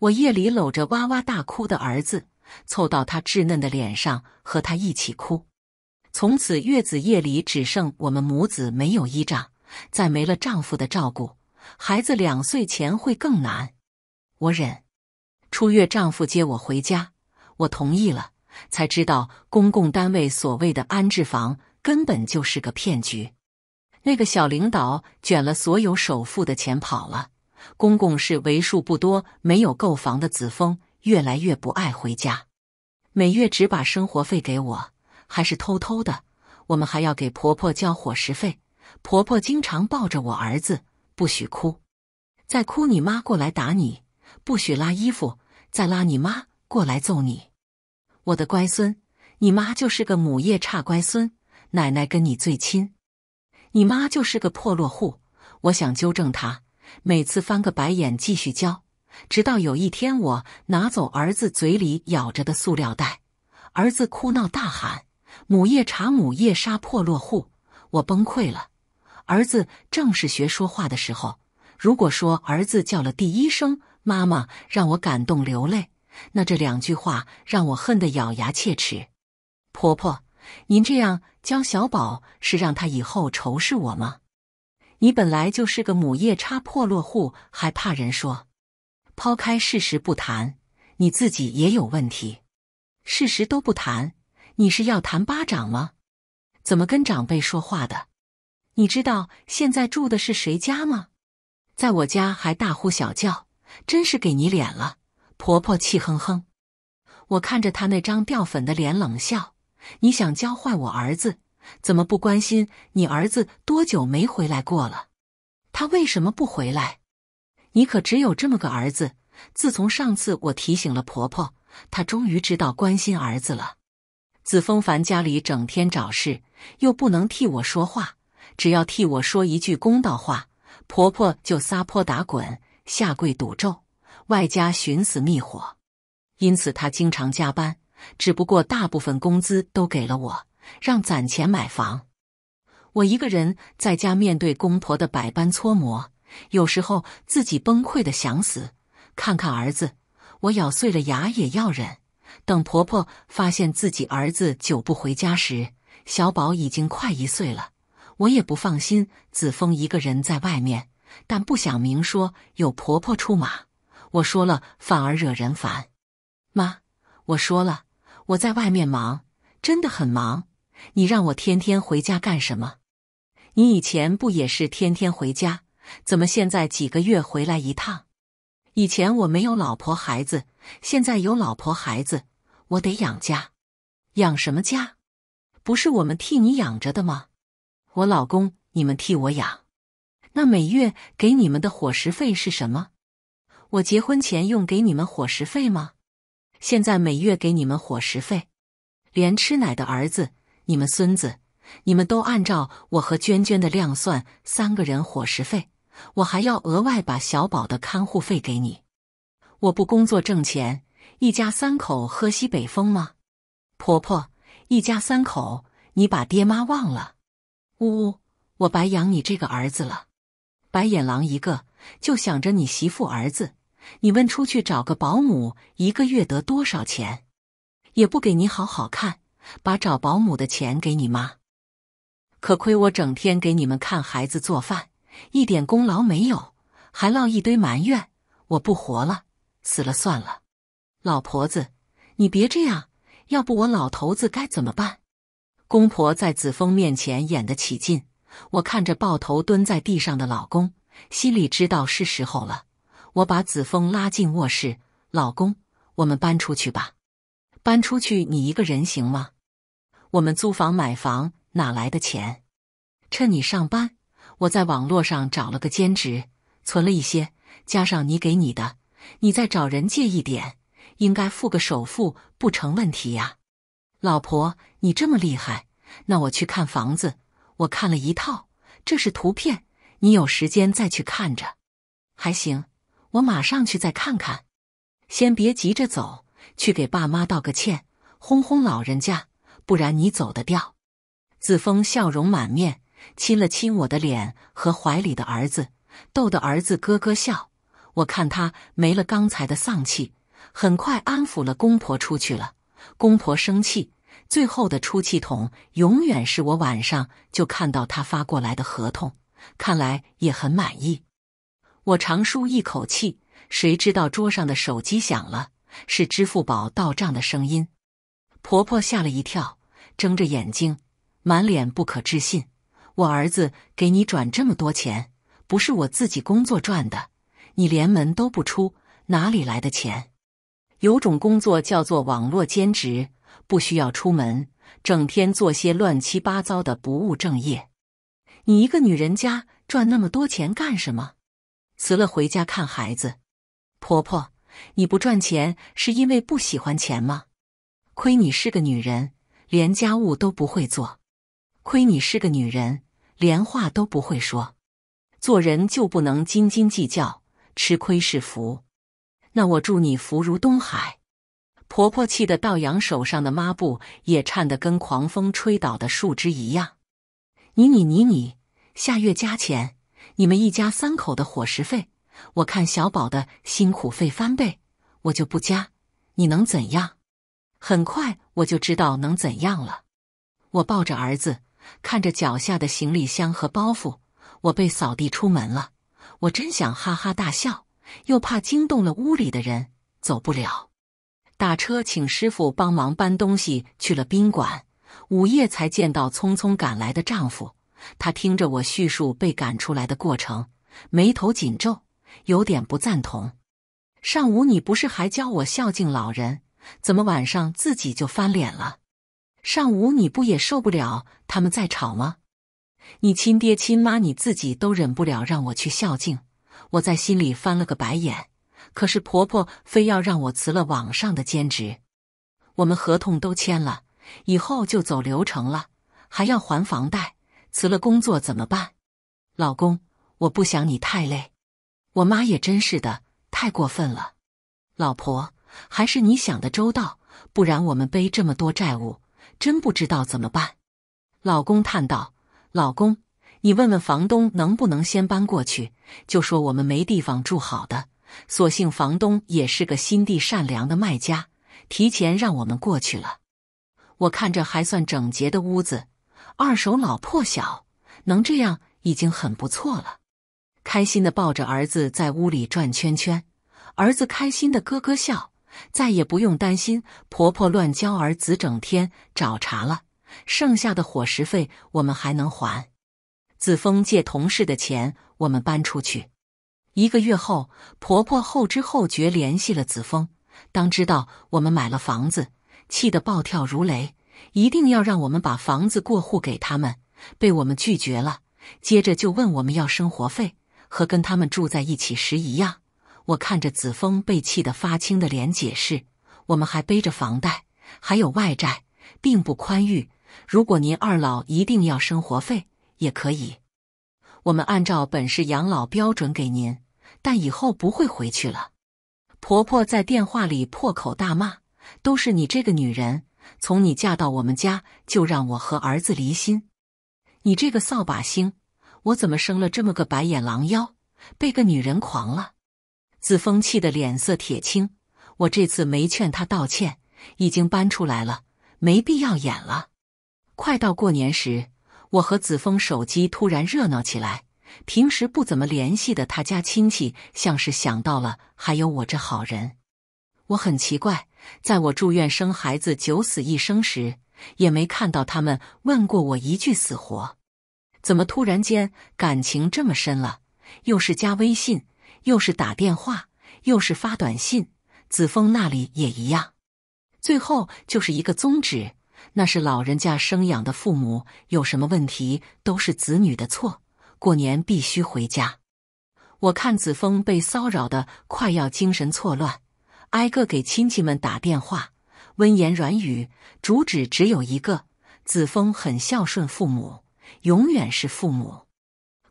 Speaker 1: 我夜里搂着哇哇大哭的儿子，凑到他稚嫩的脸上和他一起哭。从此月子夜里只剩我们母子没有依仗，再没了丈夫的照顾，孩子两岁前会更难。我忍。初月丈夫接我回家，我同意了，才知道公共单位所谓的安置房根本就是个骗局。那个小领导卷了所有首付的钱跑了，公公是为数不多没有购房的子枫越来越不爱回家，每月只把生活费给我，还是偷偷的。我们还要给婆婆交伙食费，婆婆经常抱着我儿子不许哭，再哭你妈过来打你。不许拉衣服，再拉你妈过来揍你！我的乖孙，你妈就是个母夜叉乖孙奶奶跟你最亲，你妈就是个破落户。我想纠正她，每次翻个白眼继续教，直到有一天我拿走儿子嘴里咬着的塑料袋，儿子哭闹大喊：“母夜叉，母夜杀破落户！”我崩溃了。儿子正是学说话的时候，如果说儿子叫了第一声。妈妈让我感动流泪，那这两句话让我恨得咬牙切齿。婆婆，您这样教小宝是让他以后仇视我吗？你本来就是个母夜叉破落户，还怕人说？抛开事实不谈，你自己也有问题。事实都不谈，你是要谈巴掌吗？怎么跟长辈说话的？你知道现在住的是谁家吗？在我家还大呼小叫。真是给你脸了，婆婆气哼哼。我看着她那张掉粉的脸冷笑：“你想教坏我儿子？怎么不关心你儿子多久没回来过了？他为什么不回来？你可只有这么个儿子。自从上次我提醒了婆婆，她终于知道关心儿子了。子风凡家里整天找事，又不能替我说话，只要替我说一句公道话，婆婆就撒泼打滚。”下跪赌咒，外加寻死觅活，因此他经常加班，只不过大部分工资都给了我，让攒钱买房。我一个人在家，面对公婆的百般搓磨，有时候自己崩溃的想死。看看儿子，我咬碎了牙也要忍。等婆婆发现自己儿子久不回家时，小宝已经快一岁了，我也不放心子枫一个人在外面。但不想明说，有婆婆出马，我说了反而惹人烦。妈，我说了，我在外面忙，真的很忙。你让我天天回家干什么？你以前不也是天天回家？怎么现在几个月回来一趟？以前我没有老婆孩子，现在有老婆孩子，我得养家。养什么家？不是我们替你养着的吗？我老公，你们替我养。那每月给你们的伙食费是什么？我结婚前用给你们伙食费吗？现在每月给你们伙食费，连吃奶的儿子、你们孙子、你们都按照我和娟娟的量算三个人伙食费。我还要额外把小宝的看护费给你。我不工作挣钱，一家三口喝西北风吗？婆婆，一家三口，你把爹妈忘了？呜，呜，我白养你这个儿子了。白眼狼一个，就想着你媳妇儿子。你问出去找个保姆，一个月得多少钱？也不给你好好看，把找保姆的钱给你妈。可亏我整天给你们看孩子做饭，一点功劳没有，还落一堆埋怨。我不活了，死了算了。老婆子，你别这样，要不我老头子该怎么办？公婆在子枫面前演得起劲。我看着抱头蹲在地上的老公，心里知道是时候了。我把子枫拉进卧室，老公，我们搬出去吧。搬出去你一个人行吗？我们租房买房哪来的钱？趁你上班，我在网络上找了个兼职，存了一些，加上你给你的，你再找人借一点，应该付个首付不成问题呀。老婆，你这么厉害，那我去看房子。我看了一套，这是图片，你有时间再去看着，还行，我马上去再看看。先别急着走，去给爸妈道个歉，哄哄老人家，不然你走得掉。子枫笑容满面，亲了亲我的脸和怀里的儿子，逗得儿子咯咯笑。我看他没了刚才的丧气，很快安抚了公婆出去了。公婆生气。最后的出气筒永远是我，晚上就看到他发过来的合同，看来也很满意。我长舒一口气，谁知道桌上的手机响了，是支付宝到账的声音。婆婆吓了一跳，睁着眼睛，满脸不可置信：“我儿子给你转这么多钱，不是我自己工作赚的，你连门都不出，哪里来的钱？有种工作叫做网络兼职。”不需要出门，整天做些乱七八糟的，不务正业。你一个女人家，赚那么多钱干什么？辞了回家看孩子。婆婆，你不赚钱是因为不喜欢钱吗？亏你是个女人，连家务都不会做。亏你是个女人，连话都不会说。做人就不能斤斤计较，吃亏是福。那我祝你福如东海。婆婆气得倒羊手上的抹布，也颤得跟狂风吹倒的树枝一样。你你你你，下月加钱，你们一家三口的伙食费，我看小宝的辛苦费翻倍，我就不加，你能怎样？很快我就知道能怎样了。我抱着儿子，看着脚下的行李箱和包袱，我被扫地出门了。我真想哈哈大笑，又怕惊动了屋里的人，走不了。打车，请师傅帮忙搬东西去了宾馆。午夜才见到匆匆赶来的丈夫，他听着我叙述被赶出来的过程，眉头紧皱，有点不赞同。上午你不是还教我孝敬老人，怎么晚上自己就翻脸了？上午你不也受不了他们在吵吗？你亲爹亲妈你自己都忍不了，让我去孝敬？我在心里翻了个白眼。可是婆婆非要让我辞了网上的兼职，我们合同都签了，以后就走流程了，还要还房贷，辞了工作怎么办？老公，我不想你太累。我妈也真是的，太过分了。老婆，还是你想的周到，不然我们背这么多债务，真不知道怎么办。老公叹道：“老公，你问问房东能不能先搬过去，就说我们没地方住，好的。”所幸房东也是个心地善良的卖家，提前让我们过去了。我看着还算整洁的屋子，二手老破小，能这样已经很不错了。开心的抱着儿子在屋里转圈圈，儿子开心的咯咯笑。再也不用担心婆婆乱教儿子整天找茬了。剩下的伙食费我们还能还。子枫借同事的钱，我们搬出去。一个月后，婆婆后知后觉联系了子枫。当知道我们买了房子，气得暴跳如雷，一定要让我们把房子过户给他们，被我们拒绝了。接着就问我们要生活费，和跟他们住在一起时一样。我看着子枫被气得发青的脸，解释我们还背着房贷，还有外债，并不宽裕。如果您二老一定要生活费，也可以，我们按照本市养老标准给您。但以后不会回去了。婆婆在电话里破口大骂：“都是你这个女人，从你嫁到我们家就让我和儿子离心。你这个扫把星，我怎么生了这么个白眼狼妖，被个女人狂了。”子枫气得脸色铁青。我这次没劝他道歉，已经搬出来了，没必要演了。快到过年时，我和子枫手机突然热闹起来。平时不怎么联系的他家亲戚，像是想到了还有我这好人，我很奇怪，在我住院生孩子九死一生时，也没看到他们问过我一句死活，怎么突然间感情这么深了？又是加微信，又是打电话，又是发短信，子枫那里也一样，最后就是一个宗旨，那是老人家生养的父母有什么问题都是子女的错。过年必须回家。我看子枫被骚扰的快要精神错乱，挨个给亲戚们打电话，温言软语，主旨只有一个：子枫很孝顺父母，永远是父母。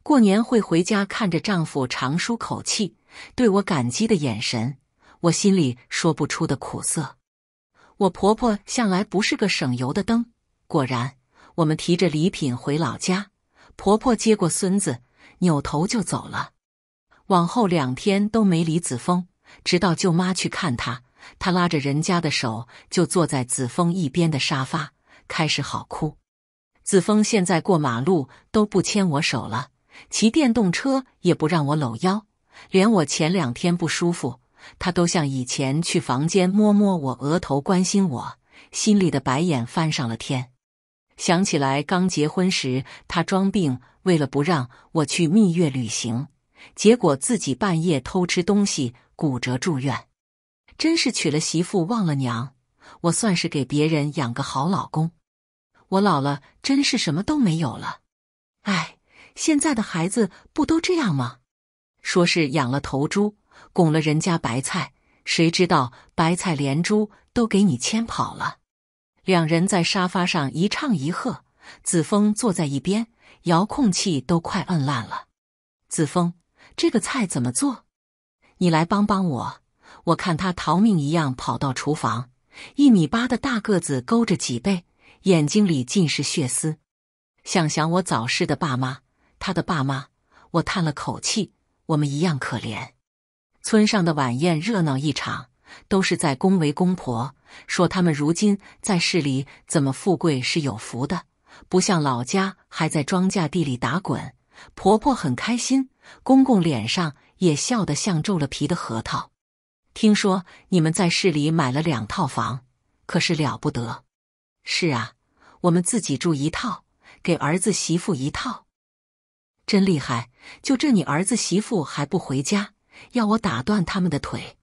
Speaker 1: 过年会回家，看着丈夫长舒口气，对我感激的眼神，我心里说不出的苦涩。我婆婆向来不是个省油的灯，果然，我们提着礼品回老家。婆婆接过孙子，扭头就走了。往后两天都没理子枫，直到舅妈去看他，他拉着人家的手就坐在子枫一边的沙发，开始好哭。子枫现在过马路都不牵我手了，骑电动车也不让我搂腰，连我前两天不舒服，他都像以前去房间摸摸我额头关心我，心里的白眼翻上了天。想起来，刚结婚时他装病，为了不让我去蜜月旅行，结果自己半夜偷吃东西骨折住院。真是娶了媳妇忘了娘。我算是给别人养个好老公。我老了，真是什么都没有了。哎，现在的孩子不都这样吗？说是养了头猪，拱了人家白菜，谁知道白菜连猪都给你牵跑了。两人在沙发上一唱一和，子枫坐在一边，遥控器都快摁烂了。子枫，这个菜怎么做？你来帮帮我。我看他逃命一样跑到厨房，一米八的大个子勾着脊背，眼睛里尽是血丝。想想我早逝的爸妈，他的爸妈，我叹了口气，我们一样可怜。村上的晚宴热闹异常，都是在恭维公婆。说他们如今在市里怎么富贵是有福的，不像老家还在庄稼地里打滚。婆婆很开心，公公脸上也笑得像皱了皮的核桃。听说你们在市里买了两套房，可是了不得。是啊，我们自己住一套，给儿子媳妇一套，真厉害。就这，你儿子媳妇还不回家，要我打断他们的腿。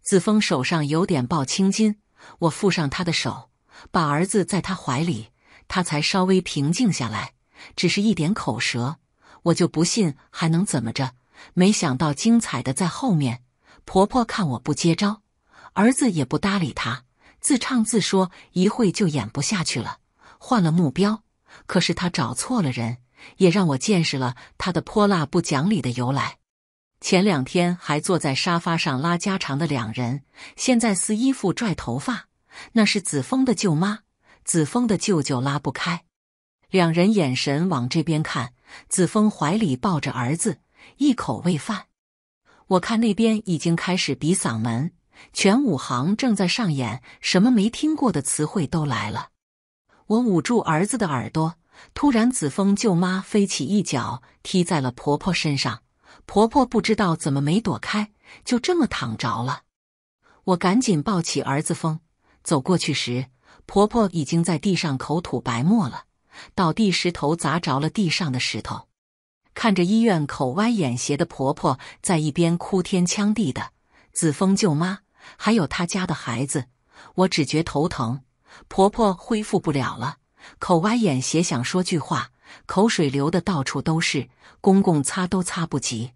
Speaker 1: 子枫手上有点抱青筋。我附上她的手，把儿子在她怀里，她才稍微平静下来。只是一点口舌，我就不信还能怎么着。没想到精彩的在后面。婆婆看我不接招，儿子也不搭理她，自唱自说，一会就演不下去了，换了目标。可是他找错了人，也让我见识了他的泼辣不讲理的由来。前两天还坐在沙发上拉家常的两人，现在撕衣服拽头发，那是子枫的舅妈，子枫的舅舅拉不开。两人眼神往这边看，子枫怀里抱着儿子，一口喂饭。我看那边已经开始比嗓门，全五行正在上演，什么没听过的词汇都来了。我捂住儿子的耳朵，突然子枫舅妈飞起一脚踢在了婆婆身上。婆婆不知道怎么没躲开，就这么躺着了。我赶紧抱起儿子峰走过去时，婆婆已经在地上口吐白沫了，倒地石头砸着了地上的石头。看着医院口歪眼斜的婆婆在一边哭天抢地的，子峰舅妈还有他家的孩子，我只觉头疼。婆婆恢复不了了，口歪眼斜，想说句话，口水流的到处都是，公公擦都擦不及。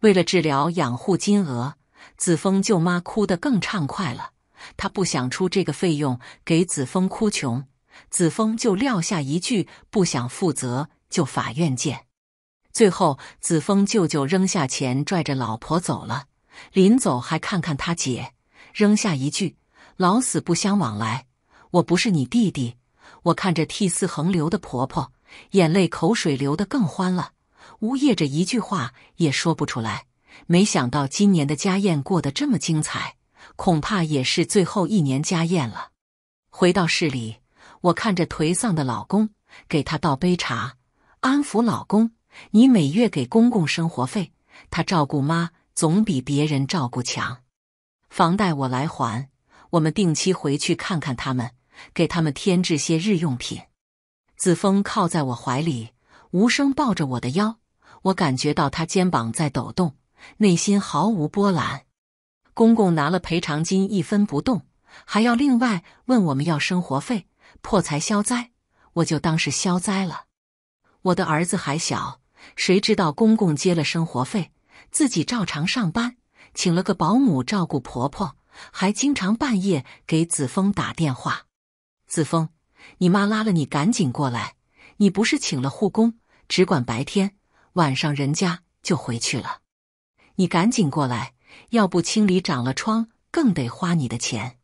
Speaker 1: 为了治疗养护金额，子枫舅妈哭得更畅快了。她不想出这个费用，给子枫哭穷。子枫就撂下一句：“不想负责，就法院见。”最后，子枫舅舅扔下钱，拽着老婆走了。临走还看看他姐，扔下一句：“老死不相往来，我不是你弟弟。”我看着涕泗横流的婆婆，眼泪口水流得更欢了。呜咽着，一句话也说不出来。没想到今年的家宴过得这么精彩，恐怕也是最后一年家宴了。回到市里，我看着颓丧的老公，给他倒杯茶，安抚老公：“你每月给公公生活费，他照顾妈总比别人照顾强。房贷我来还，我们定期回去看看他们，给他们添置些日用品。”子枫靠在我怀里，无声抱着我的腰。我感觉到他肩膀在抖动，内心毫无波澜。公公拿了赔偿金一分不动，还要另外问我们要生活费，破财消灾，我就当是消灾了。我的儿子还小，谁知道公公接了生活费，自己照常上班，请了个保姆照顾婆婆，还经常半夜给子枫打电话：“子枫，你妈拉了你，赶紧过来！你不是请了护工，只管白天。”晚上人家就回去了，你赶紧过来，要不清理长了疮，更得花你的钱。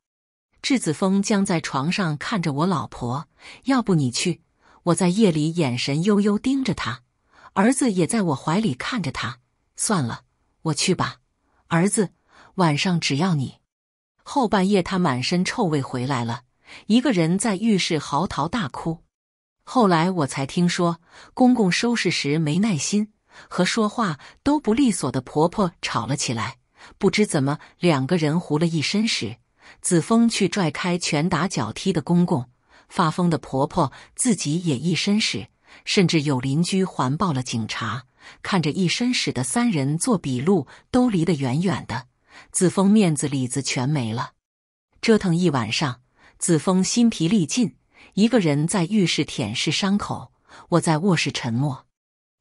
Speaker 1: 智子峰将在床上看着我老婆，要不你去，我在夜里眼神悠悠盯着他。儿子也在我怀里看着他，算了，我去吧。儿子，晚上只要你。后半夜他满身臭味回来了，一个人在浴室嚎啕大哭。后来我才听说，公公收拾时没耐心，和说话都不利索的婆婆吵了起来。不知怎么，两个人糊了一身屎。子枫去拽开拳打脚踢的公公，发疯的婆婆自己也一身屎，甚至有邻居环抱了警察。看着一身屎的三人做笔录，都离得远远的。子枫面子里子全没了。折腾一晚上，子枫心疲力尽。一个人在浴室舔舐伤口，我在卧室沉默。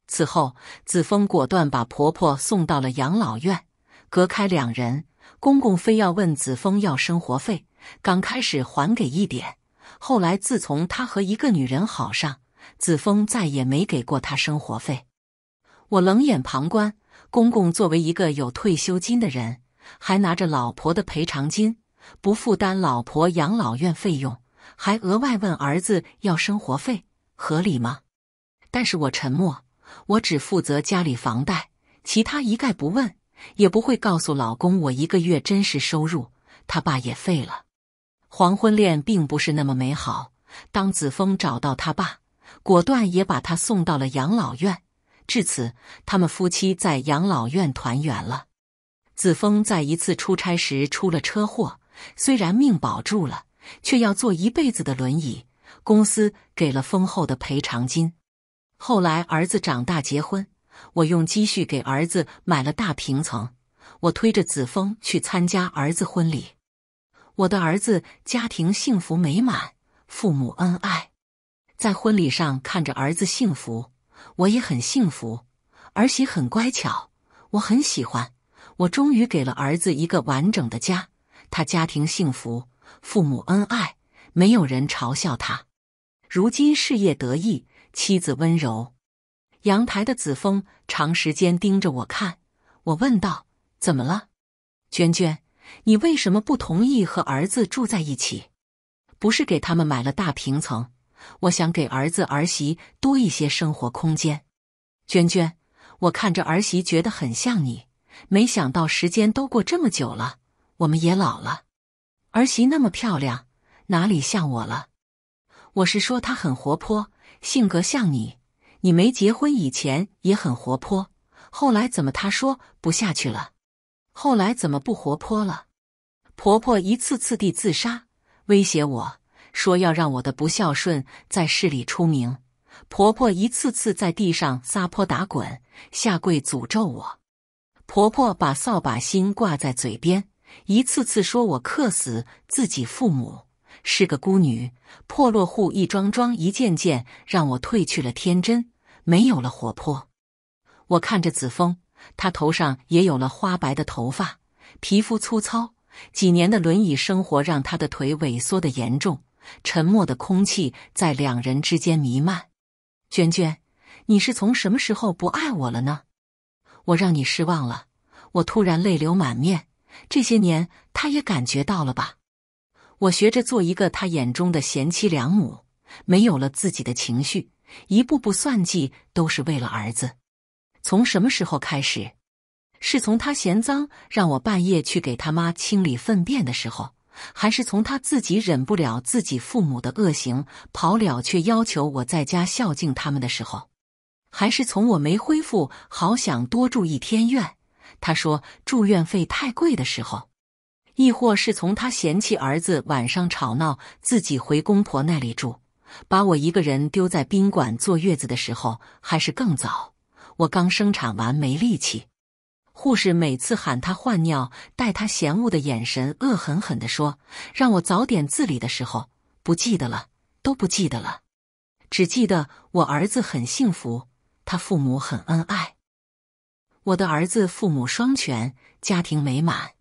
Speaker 1: 此后，子枫果断把婆婆送到了养老院，隔开两人。公公非要问子枫要生活费，刚开始还给一点，后来自从他和一个女人好上，子枫再也没给过他生活费。我冷眼旁观，公公作为一个有退休金的人，还拿着老婆的赔偿金，不负担老婆养老院费用。还额外问儿子要生活费，合理吗？但是我沉默，我只负责家里房贷，其他一概不问，也不会告诉老公我一个月真实收入。他爸也废了。黄昏恋并不是那么美好。当子枫找到他爸，果断也把他送到了养老院。至此，他们夫妻在养老院团圆了。子枫在一次出差时出了车祸，虽然命保住了。却要坐一辈子的轮椅。公司给了丰厚的赔偿金。后来儿子长大结婚，我用积蓄给儿子买了大平层。我推着子枫去参加儿子婚礼。我的儿子家庭幸福美满，父母恩爱。在婚礼上看着儿子幸福，我也很幸福。儿媳很乖巧，我很喜欢。我终于给了儿子一个完整的家。他家庭幸福。父母恩爱，没有人嘲笑他。如今事业得意，妻子温柔。阳台的子枫长时间盯着我看，我问道：“怎么了，娟娟？你为什么不同意和儿子住在一起？不是给他们买了大平层？我想给儿子儿媳多一些生活空间。”娟娟，我看着儿媳，觉得很像你。没想到时间都过这么久了，我们也老了。儿媳那么漂亮，哪里像我了？我是说她很活泼，性格像你。你没结婚以前也很活泼，后来怎么她说不下去了？后来怎么不活泼了？婆婆一次次地自杀，威胁我说要让我的不孝顺在市里出名。婆婆一次次在地上撒泼打滚，下跪诅咒我。婆婆把扫把星挂在嘴边。一次次说我克死自己父母，是个孤女，破落户，一桩桩一件件让我褪去了天真，没有了活泼。我看着子枫，他头上也有了花白的头发，皮肤粗糙，几年的轮椅生活让他的腿萎缩的严重。沉默的空气在两人之间弥漫。娟娟，你是从什么时候不爱我了呢？我让你失望了，我突然泪流满面。这些年，他也感觉到了吧？我学着做一个他眼中的贤妻良母，没有了自己的情绪，一步步算计都是为了儿子。从什么时候开始？是从他嫌脏，让我半夜去给他妈清理粪便的时候，还是从他自己忍不了自己父母的恶行跑了，却要求我在家孝敬他们的时候，还是从我没恢复好，想多住一天院？他说住院费太贵的时候，亦或是从他嫌弃儿子晚上吵闹，自己回公婆那里住，把我一个人丢在宾馆坐月子的时候，还是更早。我刚生产完没力气，护士每次喊他换尿，带他嫌恶的眼神，恶狠狠的说让我早点自理的时候，不记得了，都不记得了，只记得我儿子很幸福，他父母很恩爱。我的儿子父母双全，家庭美满。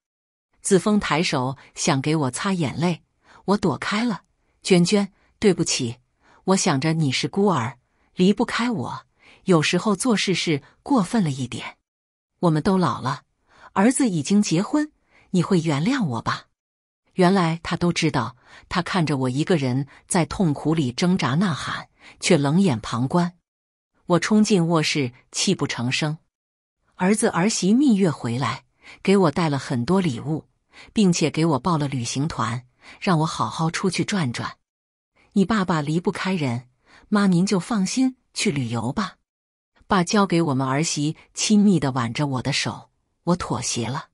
Speaker 1: 子枫抬手想给我擦眼泪，我躲开了。娟娟，对不起，我想着你是孤儿，离不开我，有时候做事是过分了一点。我们都老了，儿子已经结婚，你会原谅我吧？原来他都知道，他看着我一个人在痛苦里挣扎呐喊，却冷眼旁观。我冲进卧室，泣不成声。儿子儿媳蜜月回来，给我带了很多礼物，并且给我报了旅行团，让我好好出去转转。你爸爸离不开人，妈您就放心去旅游吧。爸交给我们儿媳，亲密的挽着我的手，我妥协了。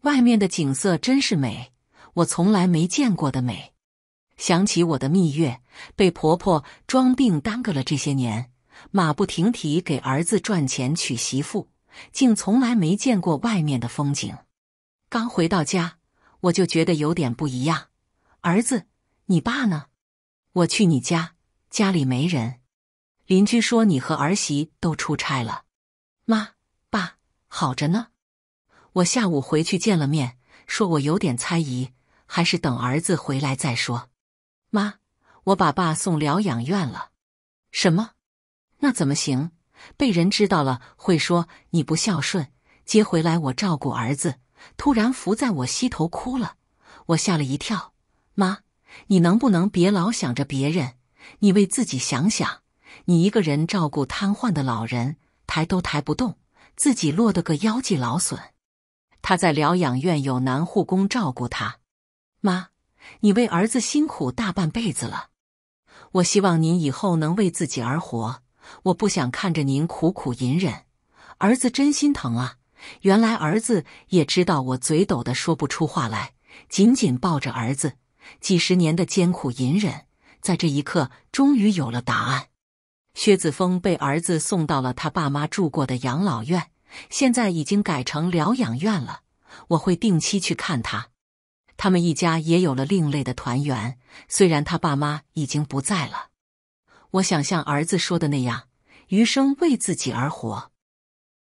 Speaker 1: 外面的景色真是美，我从来没见过的美。想起我的蜜月被婆婆装病耽搁了这些年，马不停蹄给儿子赚钱娶媳妇。竟从来没见过外面的风景。刚回到家，我就觉得有点不一样。儿子，你爸呢？我去你家，家里没人。邻居说你和儿媳都出差了。妈，爸好着呢。我下午回去见了面，说我有点猜疑，还是等儿子回来再说。妈，我把爸送疗养院了。什么？那怎么行？被人知道了会说你不孝顺，接回来我照顾儿子。突然伏在我膝头哭了，我吓了一跳。妈，你能不能别老想着别人，你为自己想想。你一个人照顾瘫痪的老人，抬都抬不动，自己落得个腰肌劳损。他在疗养院有男护工照顾他。妈，你为儿子辛苦大半辈子了，我希望您以后能为自己而活。我不想看着您苦苦隐忍，儿子真心疼啊！原来儿子也知道我嘴抖的说不出话来，紧紧抱着儿子。几十年的艰苦隐忍，在这一刻终于有了答案。薛子峰被儿子送到了他爸妈住过的养老院，现在已经改成疗养院了。我会定期去看他。他们一家也有了另类的团圆，虽然他爸妈已经不在了。我想像儿子说的那样，余生为自己而活。